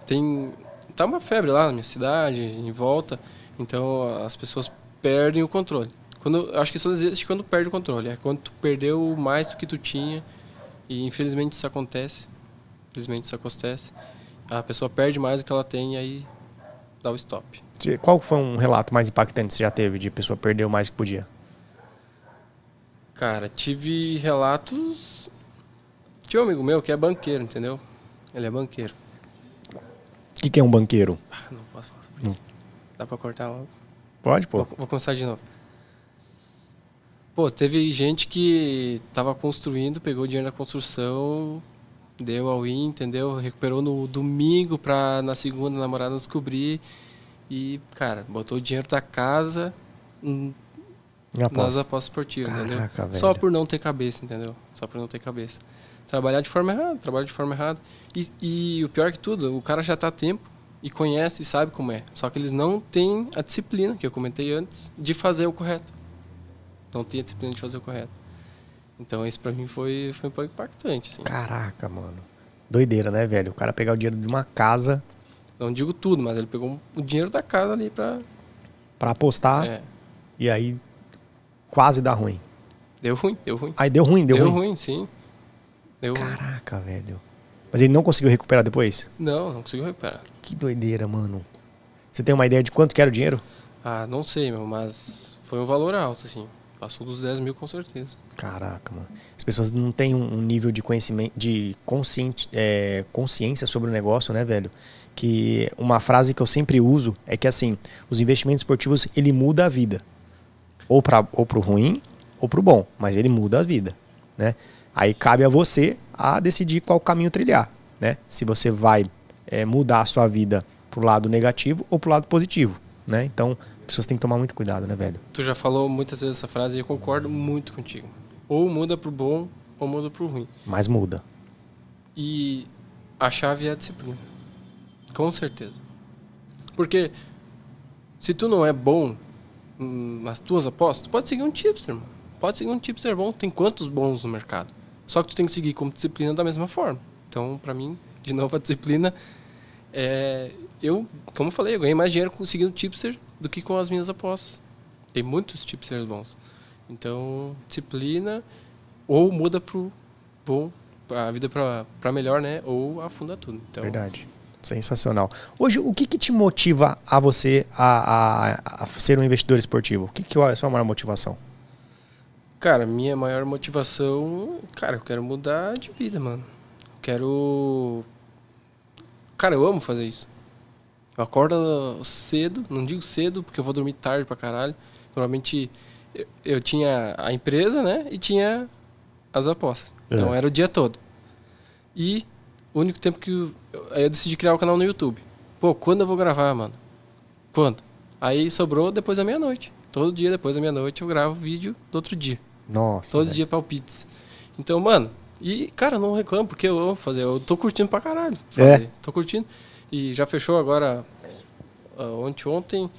Tem. Tá uma febre lá na minha cidade, em volta. Então as pessoas perdem o controle. Quando, acho que só desiste quando perde o controle. É quando tu perdeu mais do que tu tinha. E infelizmente isso acontece. Infelizmente isso acontece. A pessoa perde mais do que ela tem e aí dá o stop. Qual foi um relato mais impactante que você já teve de pessoa perdeu mais que podia? Cara, tive relatos. Tinha um amigo meu que é banqueiro, entendeu? Ele é banqueiro. O que, que, é um banqueiro? Ah, não posso falar sobre isso. Hum. Dá pra cortar logo? Pode, pô. Vou, vou começar de novo. Pô, teve gente que estava construindo, pegou o dinheiro da construção, deu ao in, entendeu? Recuperou no domingo para na segunda a namorada descobrir e, cara, botou o dinheiro da casa nas apostas esportivas, Caraca, entendeu? Velho. Só por não ter cabeça, entendeu? Só por não ter cabeça. Trabalhar de forma errada, trabalhar de forma errada. E, e o pior que tudo, o cara já está a tempo e conhece e sabe como é. Só que eles não têm a disciplina, que eu comentei antes, de fazer o correto não tinha disciplina de fazer o correto. Então isso para mim foi, foi um pouco impactante. Assim. Caraca, mano. Doideira, né, velho? O cara pegar o dinheiro de uma casa. Não digo tudo, mas ele pegou o dinheiro da casa ali pra. Pra apostar. É. E aí quase dá ruim. Deu ruim, deu ruim. Aí deu ruim, deu, deu ruim. Deu ruim, sim. Deu Caraca, ruim. velho. Mas ele não conseguiu recuperar depois? Não, não conseguiu recuperar. Que doideira, mano. Você tem uma ideia de quanto que era o dinheiro? Ah, não sei, meu, mas foi um valor alto, assim. Passou dos 10 mil com certeza. Caraca, mano. As pessoas não têm um nível de conhecimento, de consciente, é, consciência sobre o negócio, né, velho? Que uma frase que eu sempre uso é que assim, os investimentos esportivos ele muda a vida, ou para ou pro ruim ou pro bom, mas ele muda a vida, né? Aí cabe a você a decidir qual caminho trilhar, né? Se você vai é, mudar a sua vida pro lado negativo ou pro lado positivo, né? Então pessoas têm que tomar muito cuidado, né, velho? Tu já falou muitas vezes essa frase e eu concordo muito contigo. Ou muda pro bom ou muda pro ruim. Mas muda. E a chave é a disciplina. Com certeza. Porque se tu não é bom nas tuas apostas, tu pode seguir um tipster, mano. Pode seguir um tipster bom. Tem quantos bons no mercado? Só que tu tem que seguir como disciplina da mesma forma. Então, para mim, de novo, a disciplina é... Eu, como eu falei, eu ganhei mais dinheiro conseguindo tipster do que com as minhas apostas. Tem muitos tipos tipsters bons. Então, disciplina ou muda pro bom, a vida para melhor, né? Ou afunda tudo. Então, Verdade. Sensacional. Hoje, o que, que te motiva a você a, a, a, ser um investidor esportivo? O que, que é a sua maior motivação? Cara, minha maior motivação, cara, eu quero mudar de vida, mano. quero. Cara, eu amo fazer isso. Eu acordo cedo, não digo cedo, porque eu vou dormir tarde pra caralho. Normalmente eu, eu tinha a empresa, né? E tinha as apostas. É. Então era o dia todo. E o único tempo que. Eu, aí eu decidi criar o um canal no YouTube. Pô, quando eu vou gravar, mano? Quando? Aí sobrou depois da meia-noite. Todo dia depois da meia-noite eu gravo vídeo do outro dia. Nossa. Todo né? dia palpites. Então, mano, e cara, não reclamo porque eu amo fazer. Eu tô curtindo pra caralho. É. Fazer. É. Tô curtindo. E já fechou agora, uh, é, ontem, ontem,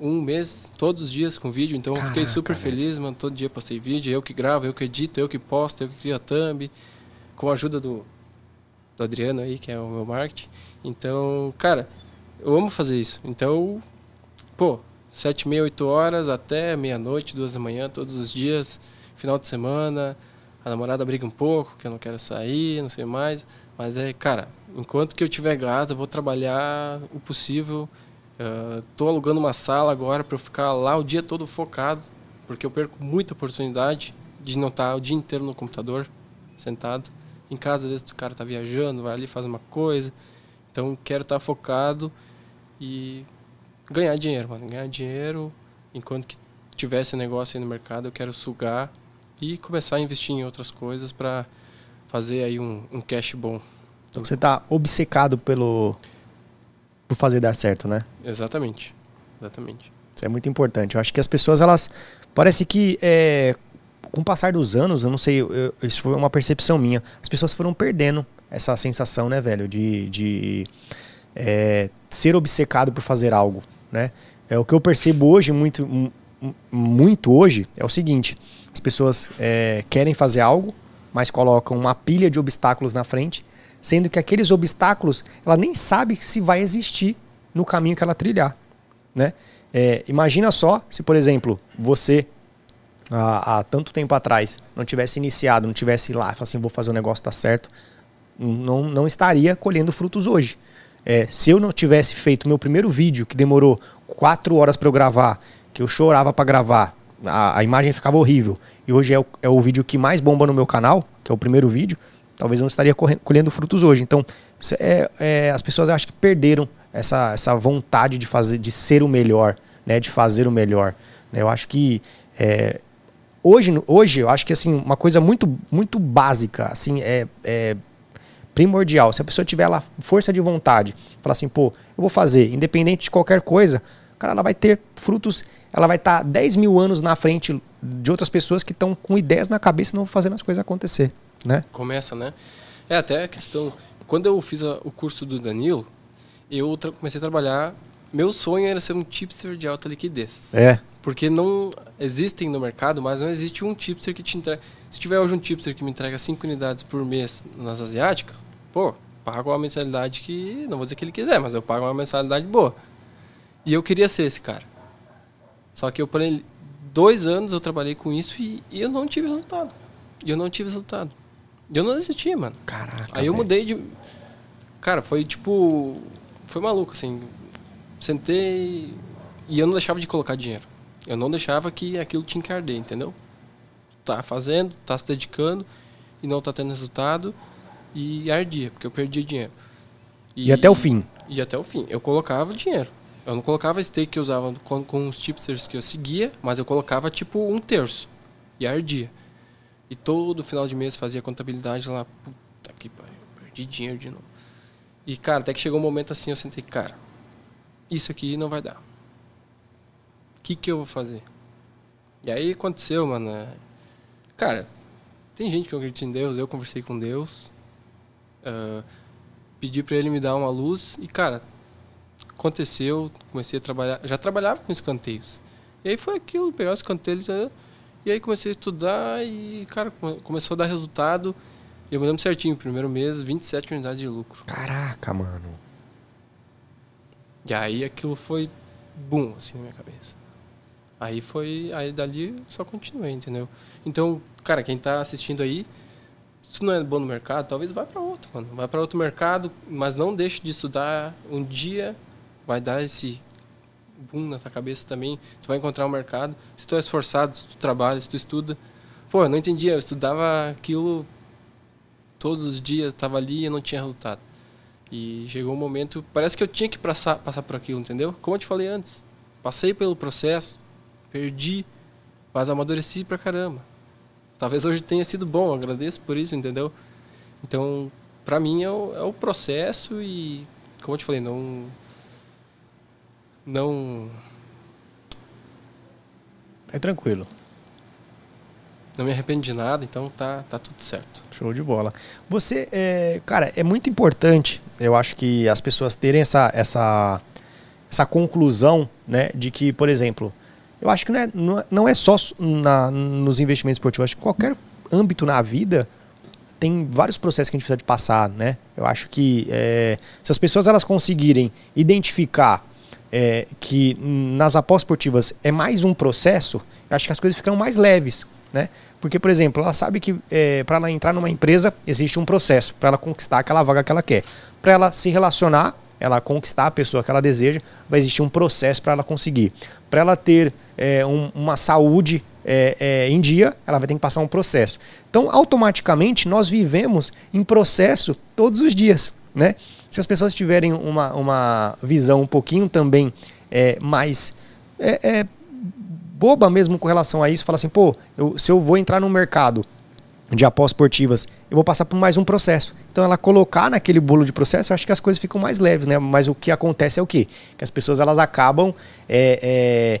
um mês, todos os dias com vídeo. Então, Caraca, fiquei super cara. feliz, mano. Todo dia passei vídeo. Eu que gravo, eu que edito, eu que posto, eu que crio a thumb. Com a ajuda do, do Adriano aí, que é o meu marketing. Então, cara, eu amo fazer isso. Então, pô, sete, meia, oito horas até meia-noite, duas da manhã, todos os dias, final de semana. A namorada briga um pouco, que eu não quero sair, não sei mais. Mas é, cara, enquanto que eu tiver gás, eu vou trabalhar o possível. Estou ah, alugando uma sala agora para eu ficar lá o dia todo focado, porque eu perco muita oportunidade de não estar tá o dia inteiro no computador, sentado. Em casa, às vezes, o cara tá viajando, vai ali, faz uma coisa. Então, quero estar tá focado e ganhar dinheiro, mano. Ganhar dinheiro, enquanto que tiver esse negócio aí no mercado, eu quero sugar e começar a investir em outras coisas para fazer aí um, um cash bom. Então você está obcecado pelo por fazer dar certo, né? Exatamente, exatamente. Isso é muito importante. Eu acho que as pessoas elas parece que é, com o passar dos anos, eu não sei, eu, isso foi uma percepção minha. As pessoas foram perdendo essa sensação, né, velho, de, de é, ser obcecado por fazer algo, né? É o que eu percebo hoje muito muito hoje é o seguinte: as pessoas é, querem fazer algo, mas colocam uma pilha de obstáculos na frente, sendo que aqueles obstáculos ela nem sabe se vai existir no caminho que ela trilhar. Né? É, imagina só se, por exemplo, você há, há, tanto tempo atrás não tivesse iniciado, não tivesse lá, assim, vou fazer o um negócio tá certo, não, não estaria colhendo frutos hoje. É, se eu não tivesse feito meu primeiro vídeo, que demorou quatro horas para eu gravar, que eu chorava para gravar, a, a, imagem ficava horrível, e hoje é o, é o vídeo que mais bomba no meu canal, que é o primeiro vídeo, talvez eu não estaria correndo, colhendo frutos hoje. Então, é, é, as pessoas acham que perderam essa, essa vontade de fazer, de ser o melhor, né? De fazer o melhor. Né? Eu acho que é, hoje, hoje eu acho que assim uma coisa muito muito básica, assim é, é primordial. Se a pessoa tiver lá força de vontade, falar assim, pô, eu vou fazer, independente de qualquer coisa, cara, ela vai ter frutos, ela vai estar tá 10 mil anos na frente de outras pessoas que estão com ideias na cabeça e não fazendo as coisas acontecer, né? Começa, né? É até a questão. Quando eu fiz a, o curso do Danilo, eu comecei a trabalhar. Meu sonho era ser um tipster de alta liquidez. É. Porque não existem no mercado, mas não existe um tipster que te entrega. Se tiver hoje um tipster que me entrega 5 unidades por mês nas asiáticas, pô, pago uma mensalidade que. Não vou dizer que ele quiser, mas eu pago uma mensalidade boa. E eu queria ser esse cara. Só que eu dois anos eu trabalhei com isso e, e eu não tive resultado. E eu não tive resultado. E eu não desisti, mano. Caraca. Aí eu véio. mudei de. Cara, foi tipo. Foi maluco, assim. Sentei. E eu não deixava de colocar dinheiro. Eu não deixava que aquilo te arder, entendeu? Tá fazendo, tá se dedicando e não tá tendo resultado. E ardia, porque eu perdia dinheiro. E, e até o fim. E até o fim. Eu colocava o dinheiro. Eu não colocava stake que eu usava com, com os tipsters que eu seguia, mas eu colocava tipo um terço e ardia. E todo final de mês fazia contabilidade lá. Puta que pariu, perdi dinheiro de novo. E, cara, até que chegou um momento assim, eu sentei, cara, isso aqui não vai dar. O que, que eu vou fazer? E aí aconteceu, mano. É, cara, tem gente que não acredita em Deus, eu conversei com Deus. Uh, pedi para ele me dar uma luz e, cara, aconteceu, comecei a trabalhar, já trabalhava com escanteios. E aí foi aquilo, pegar os escanteios, ah, e aí comecei a estudar e, cara, começou a dar resultado. E eu me lembro certinho, primeiro mês, 27 unidades de lucro. Caraca, mano. E aí aquilo foi boom, assim, na minha cabeça. Aí foi, aí dali só continuei, entendeu? Então, cara, quem tá assistindo aí, se não é bom no mercado, talvez vá para outro, mano. Vai para outro mercado, mas não deixe de estudar um dia vai dar esse boom na tua cabeça também, tu vai encontrar o um mercado. Se tu é esforçado, se tu trabalha, se tu estuda. Pô, eu não entendia, eu estudava aquilo todos os dias, estava ali e não tinha resultado. E chegou um momento, parece que eu tinha que passar, passar por aquilo, entendeu? Como eu te falei antes, passei pelo processo, perdi, mas amadureci pra caramba. Talvez hoje tenha sido bom, agradeço por isso, entendeu? Então, pra mim é o, é o processo e, como eu te falei, não, não. É tranquilo. Não me arrependo de nada, então tá, tá tudo certo. Show de bola. Você, é, cara, é muito importante, eu acho que as pessoas terem essa, essa, essa conclusão, né, de que, por exemplo, eu acho que não é, não é, é só na, nos investimentos esportivos, acho que qualquer âmbito na vida tem vários processos que a gente precisa de passar, né? Eu acho que é, se as pessoas elas conseguirem identificar é, que nas apostas esportivas é mais um processo, acho que as coisas ficam mais leves. Né? Porque, por exemplo, ela sabe que é, para ela entrar numa empresa existe um processo para ela conquistar aquela vaga que ela quer. Para ela se relacionar, ela conquistar a pessoa que ela deseja, vai existir um processo para ela conseguir. Para ela ter é, um, uma saúde é, é, em dia, ela vai ter que passar um processo. Então, automaticamente, nós vivemos em processo todos os dias né? Se as pessoas tiverem uma, uma visão um pouquinho também é, mais é, é boba mesmo com relação a isso, falar assim, pô, eu, se eu vou entrar no mercado de após esportivas, eu vou passar por mais um processo. Então ela colocar naquele bolo de processo, eu acho que as coisas ficam mais leves, né? Mas o que acontece é o quê? Que as pessoas elas acabam é, é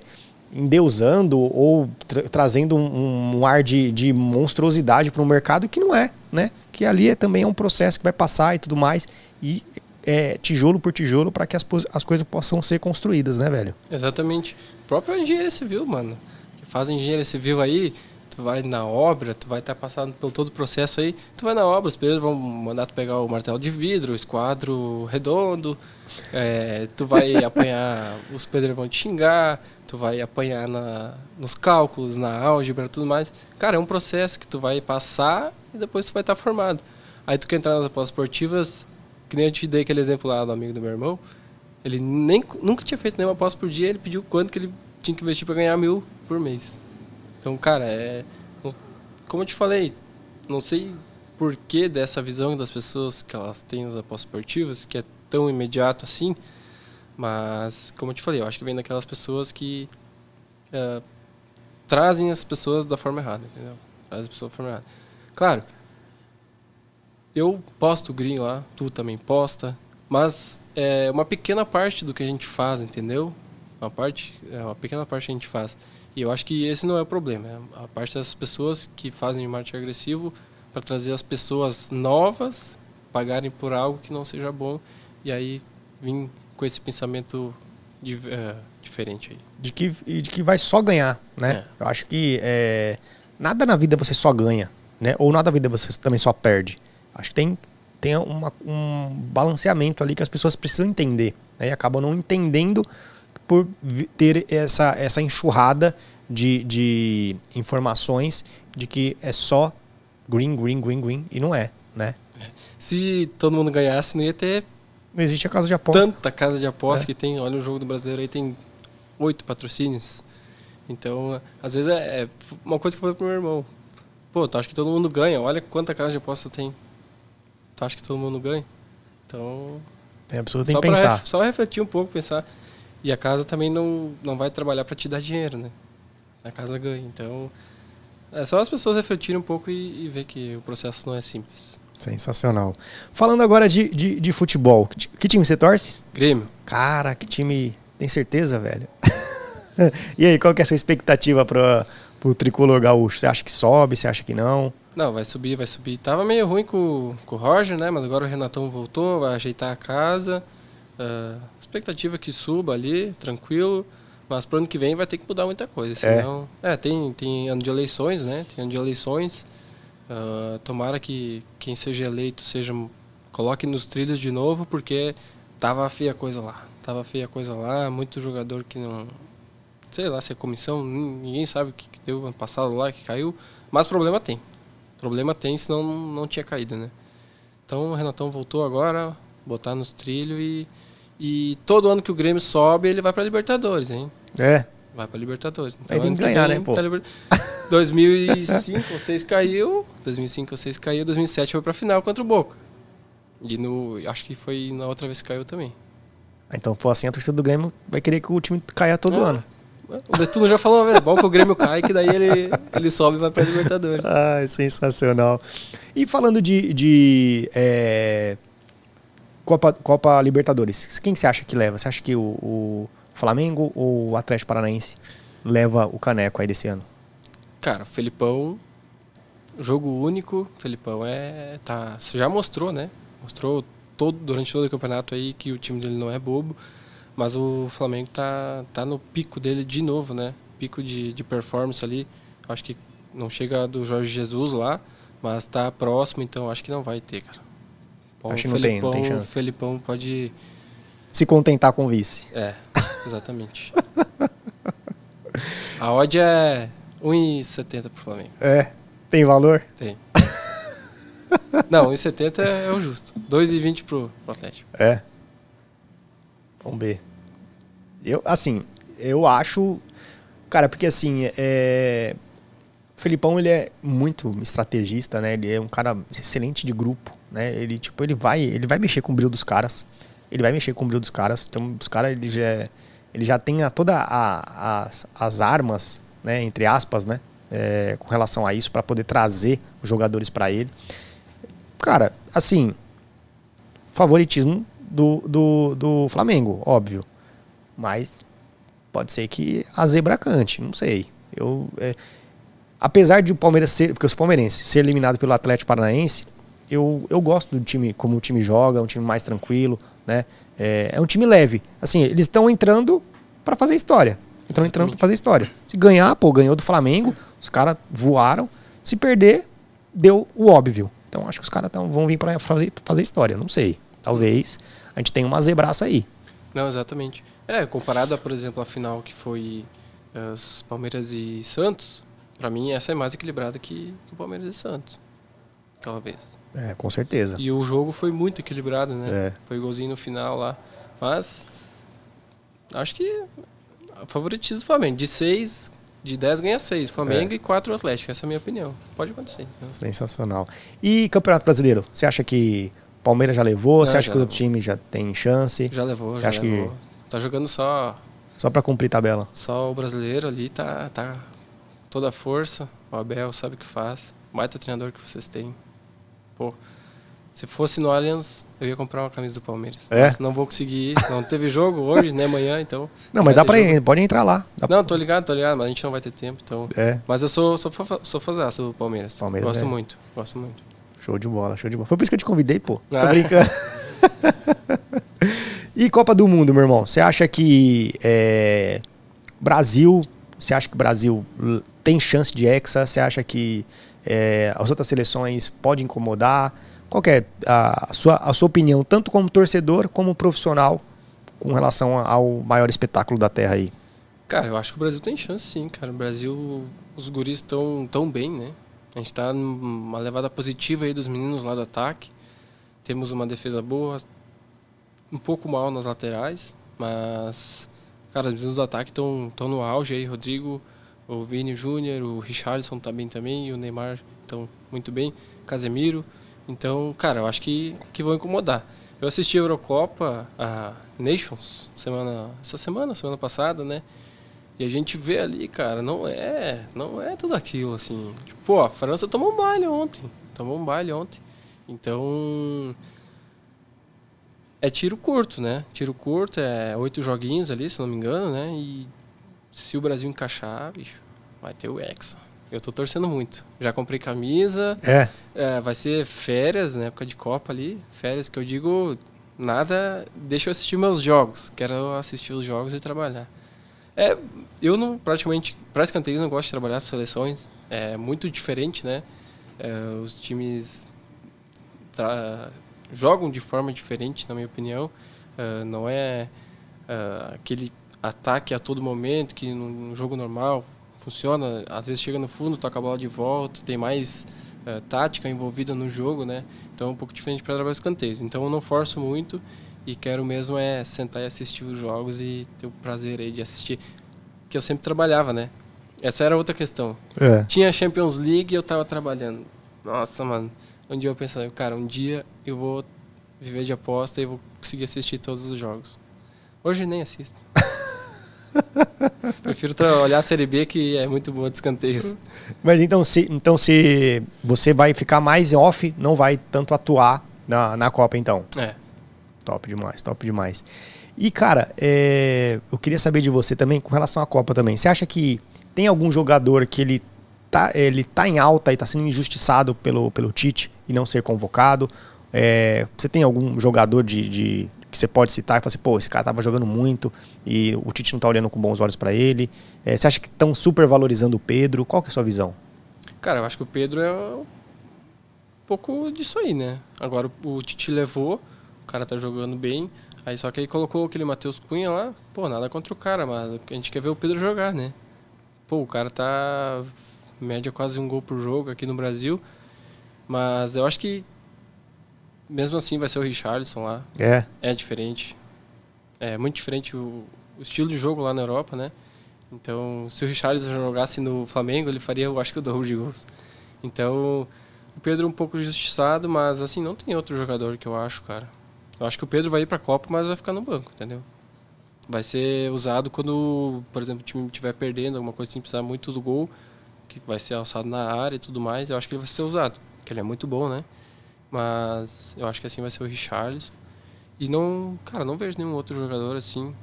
endeusando ou tra trazendo um, um, ar de, de monstruosidade para o mercado que não é, né? Que ali é, também é um processo que vai passar e tudo mais. E é, tijolo por tijolo para que as, as coisas possam ser construídas, né, velho? Exatamente. O próprio engenheiro civil, mano, que faz engenheiro civil aí, tu vai na obra, tu vai estar tá passando pelo todo o processo aí, tu vai na obra, os pedreiros vão mandar tu pegar o martelo de vidro, o esquadro redondo, é, tu vai (laughs) apanhar, os pedreiros vão te xingar, tu vai apanhar na, nos cálculos, na álgebra, tudo mais. Cara, é um processo que tu vai passar e depois tu vai estar tá formado. Aí tu quer entrar nas apostas esportivas, que nem eu te dei aquele exemplo lá do amigo do meu irmão, ele nem, nunca tinha feito nenhuma aposta por dia, ele pediu quanto que ele tinha que investir para ganhar mil por mês. Então, cara, é. Como eu te falei, não sei porquê dessa visão das pessoas que elas têm nas apostas esportivas, que é tão imediato assim, mas, como eu te falei, eu acho que vem daquelas pessoas que uh, trazem as pessoas da forma errada, entendeu? Trazem as pessoas da forma errada. Claro, eu posto o green lá, tu também posta, mas é uma pequena parte do que a gente faz, entendeu? Uma parte, é uma pequena parte que a gente faz. E eu acho que esse não é o problema, é a parte das pessoas que fazem marketing agressivo para trazer as pessoas novas pagarem por algo que não seja bom e aí vir com esse pensamento de, eh, é, diferente aí. De que, de que vai só ganhar, né? É. Eu acho que é, nada na vida você só ganha, né? Ou nada na vida você também só perde. Acho que tem, tem uma, um balanceamento ali que as pessoas precisam entender. Né? E acabam não entendendo por ter essa, essa enxurrada de, de informações de que é só green, green, green, green, e não é, né? É. Se todo mundo ganhasse, não ia ter não existe a casa de aposta. Tanta casa de aposta é. que tem. Olha o jogo do brasileiro aí, tem oito patrocínios. Então, às vezes é, é, uma coisa que eu falei pro meu irmão. Pô, tu acha que todo mundo ganha? Olha quanta casa de aposta tem. Tu acha que todo mundo ganha? Então. É absurdo, tem que pensar. Ref, só refletir um pouco, pensar. E a casa também não, não vai trabalhar para te dar dinheiro, né? A casa ganha. Então, é só as pessoas refletirem um pouco e, e ver que o processo não é simples. Sensacional. Falando agora de, de, de futebol, que, time você torce? Grêmio. Cara, que time. Tem certeza, velho? (laughs) e aí, qual que é a sua expectativa para o tricolor gaúcho? Você acha que sobe? Você acha que não? Não, vai subir, vai subir. Tava meio ruim com, com o Roger, né? Mas agora o Renatão voltou, vai ajeitar a casa. Uh, expectativa que suba ali, tranquilo. Mas pro ano que vem vai ter que mudar muita coisa. É. Senão... É, é tem, tem ano de eleições, né? Tem ano de eleições. Ah, tomara que quem seja eleito seja coloque nos trilhos de novo, porque tava feia a coisa lá. Tava feia coisa lá, muito jogador que não. Sei lá se é comissão, ninguém sabe o que, deu ano passado lá, que caiu. Mas problema tem. Problema tem, senão não tinha caído, né? Então o Renatão voltou agora, botar nos trilhos e. E todo ano que o Grêmio sobe, ele vai para Libertadores, hein? É. Vai para Libertadores. Então, Aí tem então, que ganhar, que vem, né, tá pô? Tá liber... (laughs) 2005 ou caiu, 2005 vocês caiu, 2007 foi pra final contra o Boca. E no, acho que foi na outra vez que caiu também. Ah, então, for assim, a torcida do Grêmio vai querer que o time caia todo é. ano. É, o Betuno já falou, é bom que o Grêmio cai, que daí ele, ele sobe e vai pra Libertadores. Ah, é sensacional. E falando de, de é, Copa, Copa Libertadores, quem que você acha que leva? Você acha que o, o Flamengo ou o Atlético Paranaense leva o caneco aí desse ano? Cara, o Felipão, jogo único, Felipão é. Tá, você já mostrou, né? Mostrou todo, durante todo o campeonato aí que o time dele não é bobo, mas o Flamengo tá, tá no pico dele de novo, né? Pico de, de performance ali. Acho que não chega do Jorge Jesus lá, mas tá próximo, então acho que não vai ter, cara. Bom, acho que não tem, não tem chance. O Felipão pode. Se contentar com o vice. É, exatamente. (laughs) A odd é 1,70 pro Flamengo. É. Tem valor? Tem. (laughs) Não, 1,70 é o justo. 2,20 pro, Atlético. É. Vamos ver. Eu, assim, eu acho. Cara, porque assim, é. O Felipão, ele é muito estrategista, né? Ele é um cara excelente de grupo, né? Ele, tipo, ele vai, ele vai mexer com o brilho dos caras. Ele vai mexer com o brilho dos caras. Então, os caras, ele já, ele já tem a, toda a, a, as armas né, entre aspas, né, é, com relação a isso, para poder trazer os jogadores para ele. Cara, assim, favoritismo do, do, do Flamengo, óbvio. Mas pode ser que a zebra cante, não sei. Eu, é, apesar de o Palmeiras ser, porque os Palmeirenses ser eliminado pelo Atlético Paranaense, eu, eu gosto do time, como o time joga, um time mais tranquilo, né? É, é um time leve. Assim, eles estão entrando para fazer história. Então entrando para fazer história. Se ganhar, pô, ganhou do Flamengo, os caras voaram. Se perder, deu o óbvio. Então acho que os caras vão vir para fazer, fazer, história, não sei. Talvez a gente tenha uma zebraça aí. Não, exatamente. É, comparado a, por exemplo, a final que foi eh, as Palmeiras e Santos, para mim essa é mais equilibrada que o Palmeiras e Santos. talvez É, com certeza. E o jogo foi muito equilibrado, né? É. Foi golzinho no final lá. Mas acho que favoritismo do Flamengo. De 6, de 10 ganha 6. Flamengo é. e 4 Atlético. Essa é a minha opinião. Pode acontecer. Sensacional. E Campeonato Brasileiro? Você acha que Palmeiras já levou? Não, você acha que o time já tem chance? Já levou, você já acha levou. Que... Tá jogando só... Só para cumprir tabela? Só o brasileiro ali tá, tá toda a força. O Abel sabe o que faz. Baita treinador que vocês têm. Pô, se fosse no Allianz, eu ia comprar uma camisa do Palmeiras. É? Mas não vou conseguir ir. Não teve jogo hoje, nem né, amanhã, então. Não, mas dá pra ir, pode entrar lá. Dá não, tô ligado, tô ligado, mas a gente não vai ter tempo, então. É. Mas eu sou, sou, sou fãzão do Palmeiras. Palmeiras. Gosto é. muito, gosto muito. Show de bola, show de bola. Foi por isso que eu te convidei, pô. Tá ah. É? brincando. (laughs) e Copa do Mundo, meu irmão? Você acha que é, Brasil. Você acha que Brasil tem chance de Hexa? Você acha que é, as outras seleções podem incomodar? Qual é a, sua, a sua opinião, tanto como torcedor como profissional, com relação ao maior espetáculo da Terra aí? Cara, eu acho que o Brasil tem chance sim, cara. O Brasil, os guris estão tão bem, né? A gente tá numa levada positiva aí dos meninos lá do ataque. Temos uma defesa boa, um pouco mal nas laterais, mas, cara, os meninos do ataque estão no auge aí. Rodrigo, o Vini Júnior, o Richardson tá bem também, e o Neymar estão muito bem. Casemiro. Então, cara, eu acho que, que vão incomodar. Eu assisti a Eurocopa, a Nations, semana, essa semana, semana passada, né? E a gente vê ali, cara, não é, não é tudo aquilo, assim. Tipo, pô, a França tomou um baile ontem. Tomou um baile ontem. Então. É tiro curto, né? Tiro curto, é oito joguinhos ali, se não me engano, né? E se o Brasil encaixar, bicho, vai ter o Hexa. Eu tô torcendo muito. Já comprei camisa. É. é. vai ser férias, na né? época de Copa ali. Férias que eu digo, nada. Deixa eu assistir meus jogos. Quero assistir os jogos e trabalhar. É, eu não praticamente. Para escanteios, não gosto de trabalhar as seleções. É muito diferente, né? É, os times tra... jogam de forma diferente, na minha opinião. É, não é, é aquele ataque a todo momento que no jogo normal funciona. Às vezes chega no fundo, toca a bola de volta, tem mais uh, tática envolvida no jogo, né? Então é um pouco diferente para trabalhar escanteios. Então eu não forço muito e quero mesmo é sentar e assistir os jogos e ter o prazer aí de assistir, que eu sempre trabalhava, né? Essa era outra questão. É. Tinha a Champions League e eu tava trabalhando. Nossa, mano. Um dia eu pensava, cara, um dia eu vou viver de aposta e vou conseguir assistir todos os jogos. Hoje nem assisto. (laughs) Prefiro olhar a Série B, que é muito boa de escanteios. Mas então se, então, se você vai ficar mais off, não vai tanto atuar na, na Copa, então. É. Top demais, top demais. E, cara, é, eu queria saber de você também com relação à Copa também. Você acha que tem algum jogador que ele tá, ele tá em alta e tá sendo injustiçado pelo, pelo Tite e não ser convocado? É, você tem algum jogador de, de que você pode citar e falar assim, pô, esse cara tava jogando muito e o Tite não tá olhando com bons olhos para ele? É, você acha que estão super valorizando o Pedro? Qual que é a sua visão? Cara, eu acho que o Pedro é um pouco disso aí, né? Agora o Tite levou, o cara tá jogando bem, aí só que aí colocou aquele Matheus Cunha lá, pô, nada contra o cara, mas a gente quer ver o Pedro jogar, né? Pô, o cara tá média quase um gol por jogo aqui no Brasil, mas eu acho que mesmo assim vai ser o Richardson lá. É. É diferente. É muito diferente o, o estilo de jogo lá na Europa, né? Então, se o Richardson jogasse no Flamengo, ele faria, eu acho que o dobro de gols. Então, o Pedro é um pouco justiçado, mas assim, não tem outro jogador que eu acho, cara. Eu acho que o Pedro vai ir pra Copa, mas vai ficar no banco, entendeu? Vai ser usado quando, por exemplo, o time estiver perdendo, alguma coisa assim, precisar muito do gol, que vai ser alçado na área e tudo mais. Eu acho que ele vai ser usado, porque ele é muito bom, né? Mas eu acho que assim vai ser o Richarlison. E não, cara, não vejo nenhum outro jogador assim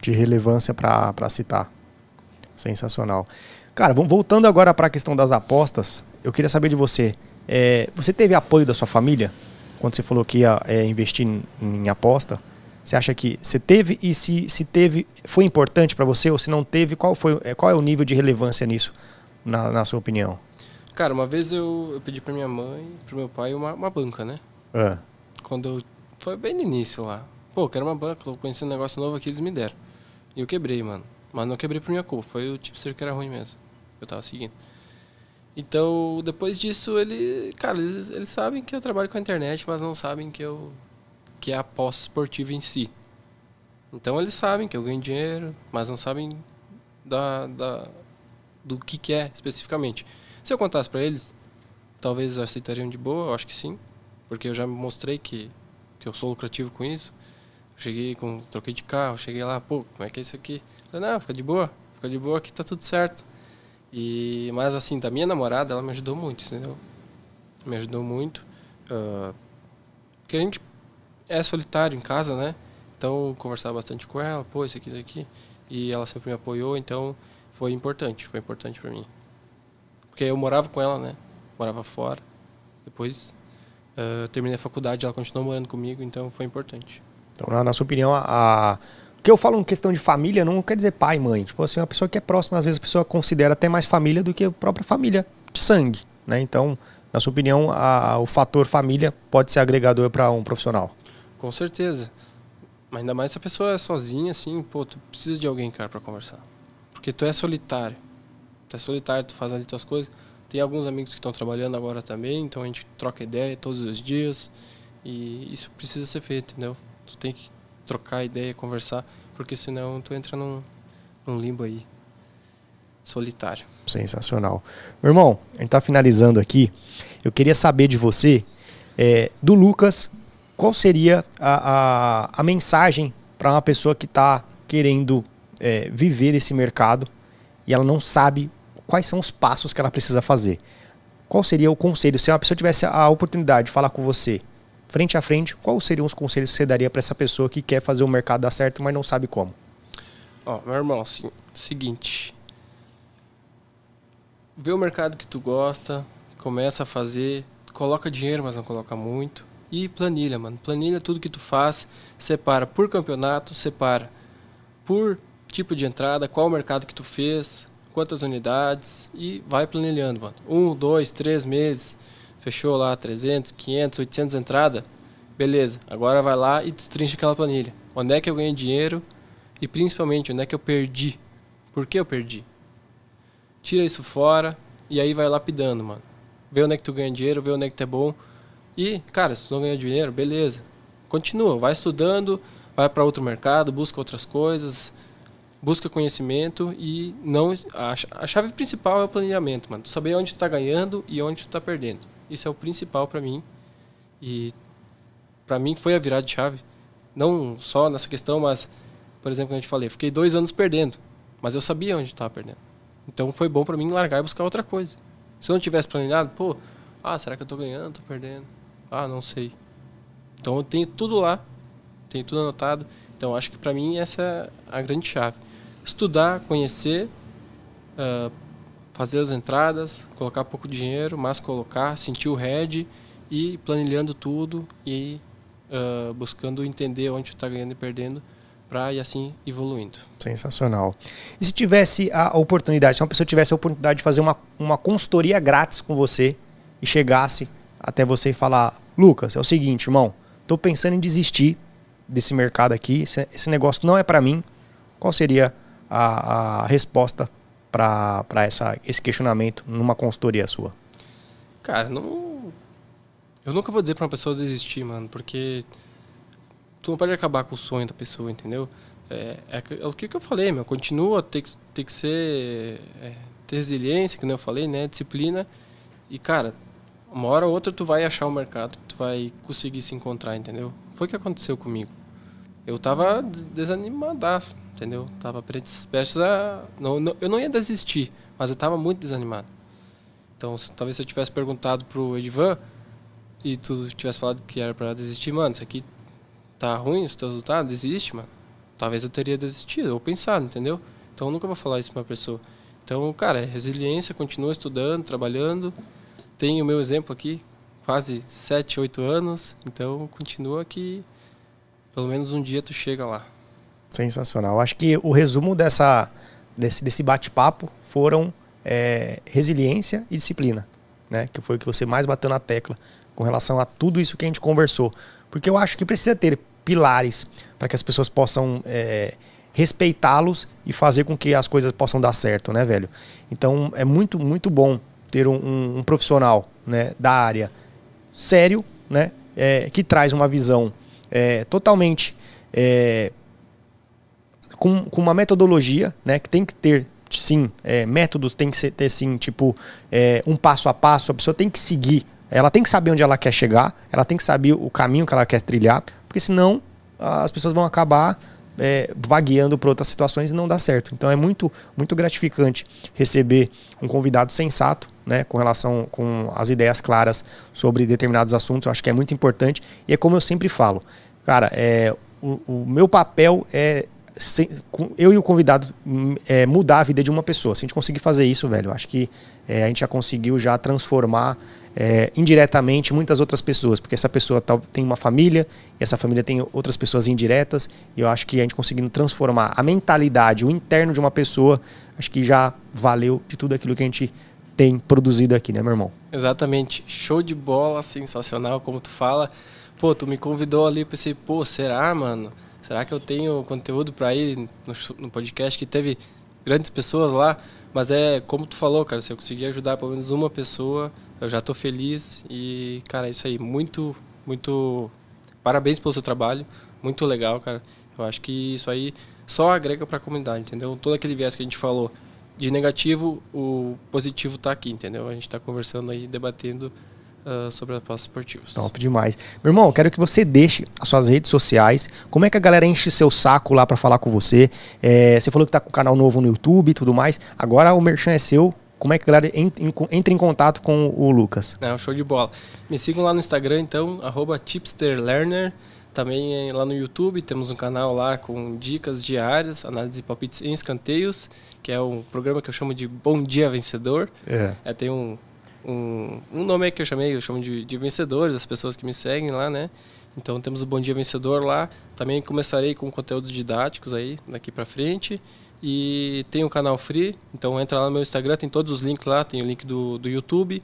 de relevância para citar. Sensacional. Cara, vamos voltando agora para a questão das apostas. Eu queria saber de você. É, você teve apoio da sua família quando você falou que ia é, investir em, em aposta? Você acha que você teve e se, se teve foi importante para você ou se não teve qual foi é, qual é o nível de relevância nisso na, na sua opinião? Cara, uma vez eu, eu pedi pra minha mãe, pro meu pai, uma, uma banca, né? É. Quando eu. Foi bem no início lá. Pô, quero uma banca, tô conhecendo um negócio novo aqui, eles me deram. E eu quebrei, mano. Mas não quebrei por minha culpa, foi o tipo que era ruim mesmo. Eu tava seguindo. Então, depois disso, ele. Cara, eles, eles sabem que eu trabalho com a internet, mas não sabem que eu. que é a aposta esportiva em si. Então eles sabem que eu ganho dinheiro, mas não sabem da, da, do que, que é especificamente. Se eu contasse para eles, talvez aceitariam de boa, eu acho que sim, porque eu já mostrei que, que eu sou lucrativo com isso. Cheguei com troquei de carro, cheguei lá, pô, como é que é isso aqui? Falei, não, fica de boa, fica de boa que tá tudo certo. E mas assim, da minha namorada, ela me ajudou muito, entendeu? Me ajudou muito. Uh, porque a gente é solitário em casa, né? Então, conversava bastante com ela, pô, isso aqui, isso aqui. E ela sempre me apoiou, então foi importante, foi importante para mim. Porque eu morava com ela, né? Morava fora. Depois uh, terminei a faculdade, ela continuou morando comigo, então foi importante. Então, na, na sua opinião, a, que eu falo em questão de família não quer dizer pai, mãe. Tipo assim, uma pessoa que é próxima, às vezes a pessoa considera até mais família do que a própria família de sangue, né? Então, na sua opinião, a, o fator família pode ser agregador para um profissional? Com certeza. Mas ainda mais se a pessoa é sozinha, assim, pô, tu precisa de alguém, cara, para conversar. Porque tu é solitário tá solitário, tu faz ali tuas coisas. Tem alguns amigos que estão trabalhando agora também, então a gente troca ideia todos os dias e isso precisa ser feito, entendeu? Tu tem que trocar ideia, conversar, porque senão tu entra num, num limbo aí solitário. Sensacional. Meu irmão, a gente tá finalizando aqui. Eu queria saber de você, é, do Lucas, qual seria a, a, a mensagem para uma pessoa que está querendo é, viver esse mercado e ela não sabe quais são os passos que ela precisa fazer. Qual seria o conselho? Se uma pessoa tivesse a oportunidade de falar com você frente a frente, quais seriam os conselhos que você daria para essa pessoa que quer fazer o mercado dar certo, mas não sabe como? Ó, meu irmão, assim, seguinte. Vê o mercado que tu gosta, começa a fazer, coloca dinheiro, mas não coloca muito. E planilha, mano. Planilha tudo que tu faz, separa por campeonato, separa por tipo de entrada, qual o mercado que tu fez, quantas unidades e vai planilhando, mano Um, dois, três meses, fechou lá 300, 500, 800 entrada, beleza. Agora vai lá e destrincha aquela planilha. Onde é que eu ganhei dinheiro e principalmente onde é que eu perdi? Por que eu perdi? Tira isso fora e aí vai lapidando, mano. Vê onde é que tu ganha dinheiro, vê onde é que tu é bom. E, cara, se tu não ganha dinheiro, beleza. Continua, vai estudando, vai para outro mercado, busca outras coisas, busca conhecimento e não a, a chave principal é o planejamento, mano. saber onde tu tá ganhando e onde tu tá perdendo. Isso é o principal para mim. E para mim foi a virada de chave, não só nessa questão, mas por exemplo, como eu te falei, fiquei dois anos perdendo, mas eu sabia onde estava perdendo. Então foi bom para mim largar e buscar outra coisa. Se eu não tivesse planejado, pô, ah, será que eu estou ganhando, estou perdendo? Ah, não sei. Então eu tenho tudo lá, tenho tudo anotado. Então acho que para mim essa é a grande chave estudar, conhecer, uh, fazer as entradas, colocar pouco dinheiro, mas colocar, sentir o head e planilhando tudo e uh, buscando entender onde está ganhando e perdendo para e assim evoluindo. Sensacional. E se tivesse a oportunidade, se uma pessoa tivesse a oportunidade de fazer uma, uma consultoria grátis com você e chegasse até você e falar, Lucas, é o seguinte, irmão, estou pensando em desistir desse mercado aqui, esse, esse negócio não é para mim, qual seria a a, a resposta para esse questionamento numa consultoria sua? Cara, não. Eu nunca vou dizer para uma pessoa desistir, mano, porque tu não pode acabar com o sonho da pessoa, entendeu? É, é, é o que eu falei, meu. Continua, tem que, tem que ser. É, ter resiliência, que nem eu falei, né? Disciplina. E, cara, uma hora ou outra tu vai achar o mercado, tu vai conseguir se encontrar, entendeu? Foi o que aconteceu comigo eu tava desanimadaço, entendeu? Tava prestes a. Não, não, eu não ia desistir, mas eu tava muito desanimado. Então, se, talvez se eu tivesse perguntado pro Edvan e tu tivesse falado que era para desistir, mano, isso aqui tá ruim, esse teu resultado, desiste, mano. Talvez eu teria desistido ou pensado, entendeu? Então, eu nunca vou falar isso pra uma pessoa. Então, cara, é resiliência, continua estudando, trabalhando. Tem o meu exemplo aqui, quase 7, 8 anos. Então, continua que. Aqui pelo menos um dia tu chega lá. Sensacional. Acho que o resumo dessa, desse, desse bate-papo foram é, resiliência e disciplina, né? Que foi o que você mais bateu na tecla com relação a tudo isso que a gente conversou. Porque eu acho que precisa ter pilares para que as pessoas possam é, respeitá-los e fazer com que as coisas possam dar certo, né, velho? Então é muito, muito bom ter um, um, um profissional né, da área sério, né? É, que traz uma visão é, totalmente é, com, com uma metodologia, né? Que tem que ter sim, é, métodos tem que ser, ter sim, tipo, é, um passo a passo, a pessoa tem que seguir, ela tem que saber onde ela quer chegar, ela tem que saber o caminho que ela quer trilhar, porque senão as pessoas vão acabar é, vagueando para outras situações e não dá certo. Então é muito, muito gratificante receber um convidado sensato né, com relação com as ideias claras sobre determinados assuntos. Eu acho que é muito importante. E é como eu sempre falo, cara, é, o, o meu papel é eu e o convidado hum, é, mudar a vida de uma pessoa. Se a gente conseguir fazer isso, velho, acho que é, a gente já conseguiu já transformar é, indiretamente muitas outras pessoas, porque essa pessoa tá, tem uma família, e essa família tem outras pessoas indiretas, e eu acho que a gente conseguindo transformar a mentalidade, o interno de uma pessoa, acho que já valeu de tudo aquilo que a gente tem produzido aqui, né, meu irmão? Exatamente. Show de bola, sensacional, como tu fala. Pô, tu me convidou ali, pensei, pô, será, mano? Será que eu tenho conteúdo para ir no, no, podcast que teve grandes pessoas lá? Mas é como tu falou, cara, se eu conseguir ajudar pelo menos uma pessoa, eu já tô feliz. E, cara, é isso aí. Muito, muito. Parabéns pelo seu trabalho. Muito legal, cara. Eu acho que isso aí só agrega para a comunidade, entendeu? Todo aquele viés que a gente falou de negativo, o positivo está aqui, entendeu? A gente está conversando aí, debatendo uh, sobre as apostas esportivas. Top demais. Meu irmão, quero que você deixe as suas redes sociais. Como é que a galera enche seu saco lá para falar com você? É, você falou que tá com o canal novo no YouTube e tudo mais. Agora o merchan é seu. Como é que a galera entra em contato com o Lucas? É, show de bola. Me sigam lá no Instagram, então, tipsterlearner.com também é, lá no YouTube temos um canal lá com dicas diárias, análise de palpites em escanteios, que é um programa que eu chamo de Bom Dia Vencedor. É. é tem um, um, um nome que eu chamei, eu chamo de, de vencedores, as pessoas que me seguem lá, né? Então temos o Bom Dia Vencedor lá. Também começarei com conteúdos didáticos aí daqui para frente. E tem o um canal Free, então entra lá no meu Instagram, tem todos os links lá, tem o link do, do YouTube,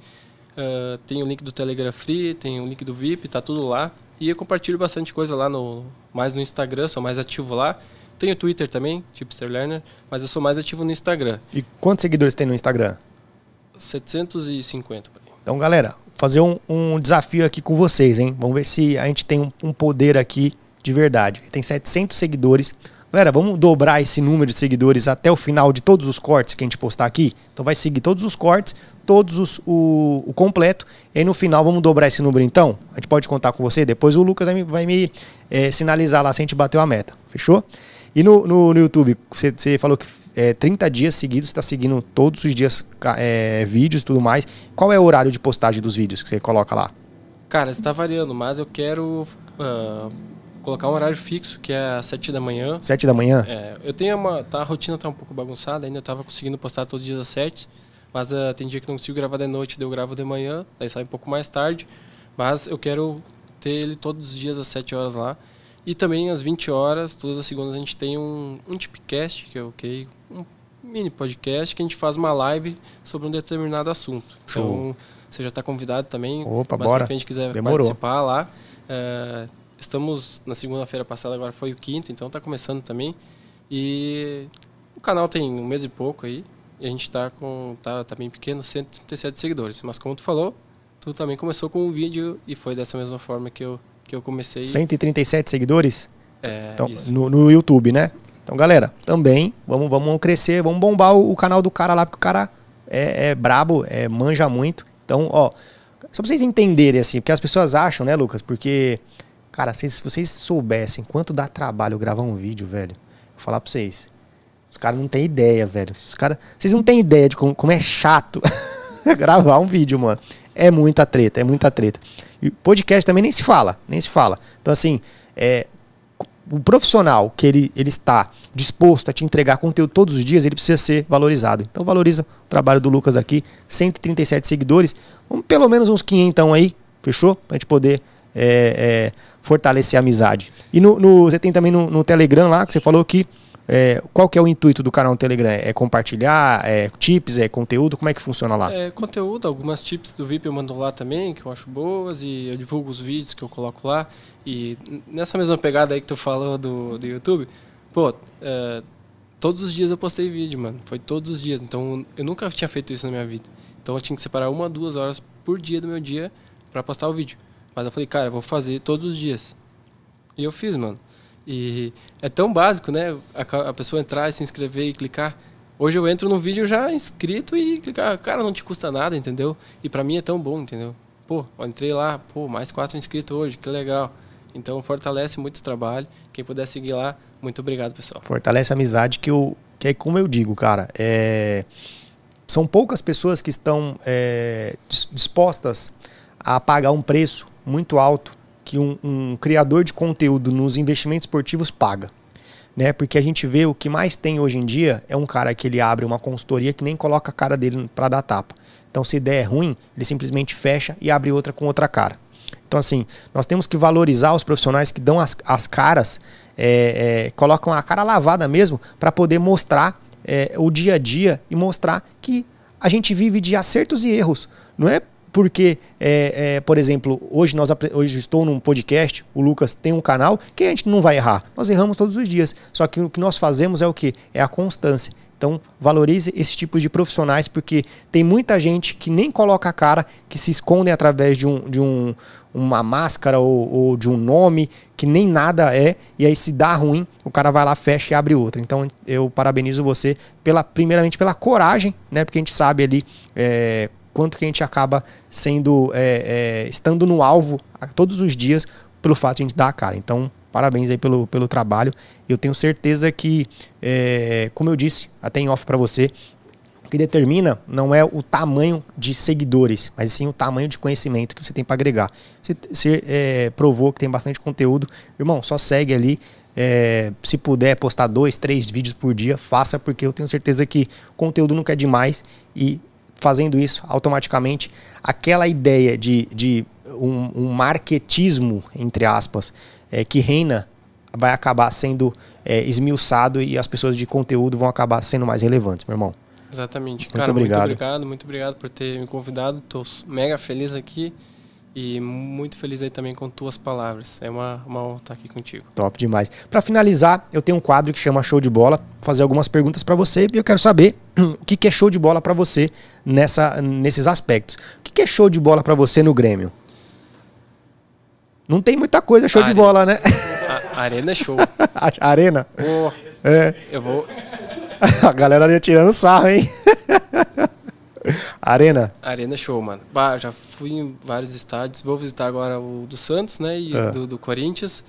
uh, tem o link do Telegram Free, tem o link do VIP, tá tudo lá. E eu compartilho bastante coisa lá no mais no Instagram, sou mais ativo lá. Tenho Twitter também, Tipster Learner, mas eu sou mais ativo no Instagram. E quantos seguidores tem no Instagram? 750. Então, galera, fazer um, um, desafio aqui com vocês, hein? Vamos ver se a gente tem um, um poder aqui de verdade. Tem 700 seguidores, Galera, vamos dobrar esse número de seguidores até o final de todos os cortes que a gente postar aqui? Então vai seguir todos os cortes, todos os, o, o completo. E aí no final vamos dobrar esse número então? A gente pode contar com você, depois o Lucas vai me, vai me é, sinalizar lá se a gente bateu a meta. Fechou? E no, no, no YouTube, você, você falou que é, 30 dias seguidos, está seguindo todos os dias é, vídeos e tudo mais. Qual é o horário de postagem dos vídeos que você coloca lá? Cara, está variando, mas eu quero... Uh colocar um horário fixo, que é às 7 da manhã. 7 da manhã? É, eu tenho uma. Tá, a rotina tá um pouco bagunçada, ainda eu tava conseguindo postar todos os dias às 7, mas uh, tem dia que não consigo gravar de noite, daí eu gravo de manhã, daí sai um pouco mais tarde, mas eu quero ter ele todos os dias às 7 horas lá. E também às 20 horas, todas as segundas, a gente tem um, um tipcast que é o que um mini podcast, que a gente faz uma live sobre um determinado assunto. Show. Então, você já está convidado também. Opa, mas bora. Se a gente quiser Demorou. participar lá. Uh, Estamos na segunda-feira passada, agora foi o quinto, então está começando também. E o canal tem um mês e pouco aí. E a gente está com. tá, tá bem pequeno, 137 seguidores. Mas como tu falou, tu também começou com um vídeo e foi dessa mesma forma que eu, que eu comecei. 137 seguidores? É. Então, no, no, YouTube, né? Então, galera, também vamos, vamos crescer, vamos bombar o, o canal do cara lá, porque o cara é, é brabo, é, manja muito. Então, ó, só pra vocês entenderem, assim, porque as pessoas acham, né, Lucas? Porque Cara, se vocês soubessem quanto dá trabalho gravar um vídeo, velho, vou falar pra vocês. Os caras não têm ideia, velho. Os cara, vocês não têm ideia de como, como é chato (laughs) gravar um vídeo, mano. É muita treta, é muita treta. E podcast também nem se fala, nem se fala. Então, assim, é, o profissional que ele, ele está disposto a te entregar conteúdo todos os dias, ele precisa ser valorizado. Então valoriza o trabalho do Lucas aqui, 137 seguidores, pelo menos uns 500 aí, fechou? Para a gente poder é, é, fortalecer a amizade. E no, no você tem também no, no, Telegram lá, que você falou que é, qual que é o intuito do canal no Telegram? É compartilhar, é tips, é conteúdo? Como é que funciona lá? É conteúdo, algumas tips do VIP eu mando lá também, que eu acho boas, e eu divulgo os vídeos que eu coloco lá. E nessa mesma pegada aí que tu falou do, do YouTube, pô, é, todos os dias eu postei vídeo, mano. Foi todos os dias. Então eu nunca tinha feito isso na minha vida. Então eu tinha que separar uma, duas horas por dia do meu dia para postar o vídeo. Mas eu falei, cara, eu vou fazer todos os dias. E eu fiz, mano. E é tão básico, né? A, pessoa entrar e se inscrever e clicar. Hoje eu entro num vídeo já inscrito e clicar. Cara, não te custa nada, entendeu? E para mim é tão bom, entendeu? Pô, entrei lá, pô, mais quatro inscritos hoje, que legal. Então fortalece muito o trabalho. Quem puder seguir lá, muito obrigado, pessoal. Fortalece a amizade que eu. Que é como eu digo, cara, é, são poucas pessoas que estão é, dispostas a pagar um preço muito alto que um, um criador de conteúdo nos investimentos esportivos paga. Né? Porque a gente vê o que mais tem hoje em dia é um cara que ele abre uma consultoria que nem coloca a cara dele para dar tapa. Então, se ideia é ruim, ele simplesmente fecha e abre outra com outra cara. Então, assim, nós temos que valorizar os profissionais que dão as, as caras, é, é, colocam a cara lavada mesmo, para poder mostrar é, o dia a dia e mostrar que a gente vive de acertos e erros. Não é porque, é, é, por exemplo, hoje, nós, hoje estou num podcast, o Lucas tem um canal, que a gente não vai errar. Nós erramos todos os dias. Só que o que nós fazemos é o que? É a constância. Então, valorize esse tipo de profissionais, porque tem muita gente que nem coloca a cara, que se escondem através de, um, de um, uma máscara ou, ou, de um nome, que nem nada é, e aí se dá ruim, o cara vai lá, fecha e abre outra. Então, eu parabenizo você, pela primeiramente, pela coragem, né? Porque a gente sabe ali. É, quanto que a gente acaba sendo é, é, estando no alvo todos os dias pelo fato de a gente dar a cara. Então, parabéns aí pelo, pelo trabalho. Eu tenho certeza que, é, como eu disse, até em off para você, o que determina não é o tamanho de seguidores, mas sim o tamanho de conhecimento que você tem para agregar. Você, você é, provou que tem bastante conteúdo, irmão, só segue ali, é, se puder postar dois, três vídeos por dia, faça, porque eu tenho certeza que conteúdo nunca é demais e fazendo isso automaticamente, aquela ideia de, de um, um marketismo, entre aspas, é, que reina, vai acabar sendo é, esmiuçado e as pessoas de conteúdo vão acabar sendo mais relevantes, meu irmão. Exatamente. Muito Cara, obrigado. muito obrigado, muito obrigado por ter me convidado. Estou mega feliz aqui. E muito feliz aí também com tuas palavras. É uma, uma honra estar aqui contigo. Top demais. Para finalizar, eu tenho um quadro que chama Show de Bola. Vou fazer algumas perguntas para você e eu quero saber (clears throat) o que, que é show de bola para você nessa, nesses aspectos. O que, que é show de bola para você no Grêmio? Não tem muita coisa show de bola, né? A, arena é show. (laughs) A, arena? Oh, é. Eu vou. (laughs) A galera ali tirando sarro, hein? (laughs) Arena? Arena show, mano. Bah, já fui em vários estádios. Vou visitar agora o do Santos, né? E ah. do, do, Corinthians.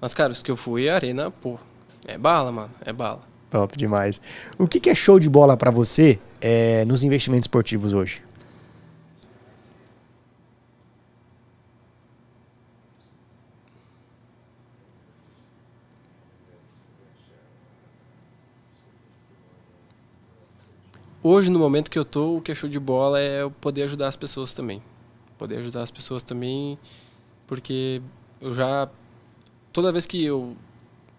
Mas, cara, os que eu fui, a Arena, pô, é bala, mano. É bala. Top demais. O que, que é show de bola para você é, nos investimentos esportivos hoje? hoje, no momento que eu tô, o que é show de bola é eu poder ajudar as pessoas também. Poder ajudar as pessoas também, porque eu já. Toda vez que eu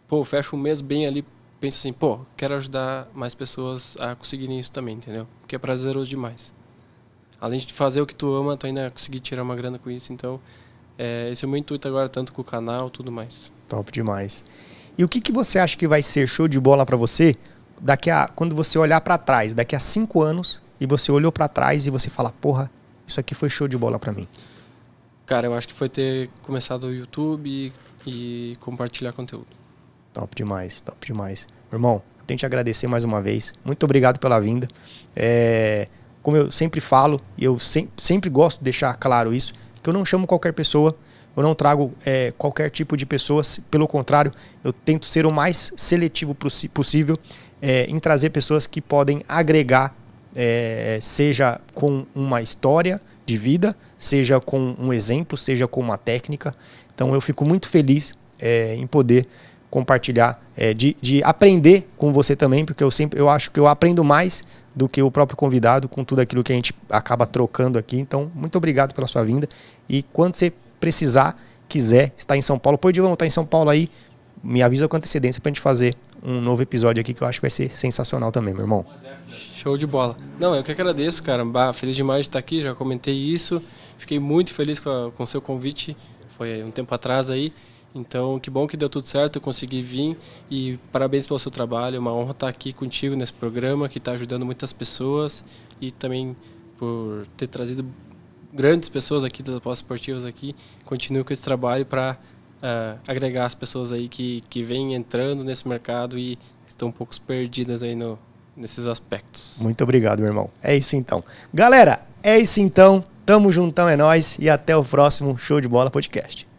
pô, fecho um mês bem ali, penso assim, pô, quero ajudar mais pessoas a conseguirem isso também, entendeu? Porque é prazeroso demais. Além de fazer o que tu ama, tu ainda conseguir tirar uma grana com isso, então é, esse é o meu intuito agora, tanto com o canal, tudo mais. Top demais. E o que, que você acha que vai ser show de bola para você daqui a quando você olhar para trás, daqui a cinco anos e você olhou para trás e você fala, porra, isso aqui foi show de bola para mim? Cara, eu acho que foi ter começado o YouTube e, compartilhar conteúdo. Top demais, top demais. Irmão, tenho te agradecer mais uma vez. Muito obrigado pela vinda. É, como eu sempre falo, e eu se, sempre gosto de deixar claro isso, que eu não chamo qualquer pessoa, eu não trago é, qualquer tipo de pessoa, pelo contrário, eu tento ser o mais seletivo possível é, em trazer pessoas que podem agregar, é, seja com uma história de vida, seja com um exemplo, seja com uma técnica. Então eu fico muito feliz é, em poder compartilhar, é, de, de aprender com você também, porque eu sempre eu acho que eu aprendo mais do que o próprio convidado com tudo aquilo que a gente acaba trocando aqui. Então, muito obrigado pela sua vinda. E quando você precisar, quiser, está em São Paulo, pode voltar está em São Paulo aí, me avisa com antecedência pra gente fazer um novo episódio aqui que eu acho que vai ser sensacional também, meu irmão. Show de bola. Não, eu que agradeço, cara. Bah, feliz demais de estar aqui, já comentei isso. Fiquei muito feliz com o seu convite. Foi um tempo atrás aí. Então, que bom que deu tudo certo, eu consegui vir e parabéns pelo seu trabalho. É uma honra estar aqui contigo nesse programa que está ajudando muitas pessoas e também por ter trazido grandes pessoas aqui das pós-esportivas aqui. Continue com esse trabalho para uh, agregar as pessoas aí que, que vêm entrando nesse mercado e estão um pouco perdidas aí no, nesses aspectos. Muito obrigado, meu irmão. É isso então. Galera, é isso então. Tamo juntão, é nós e até o próximo Show de Bola Podcast.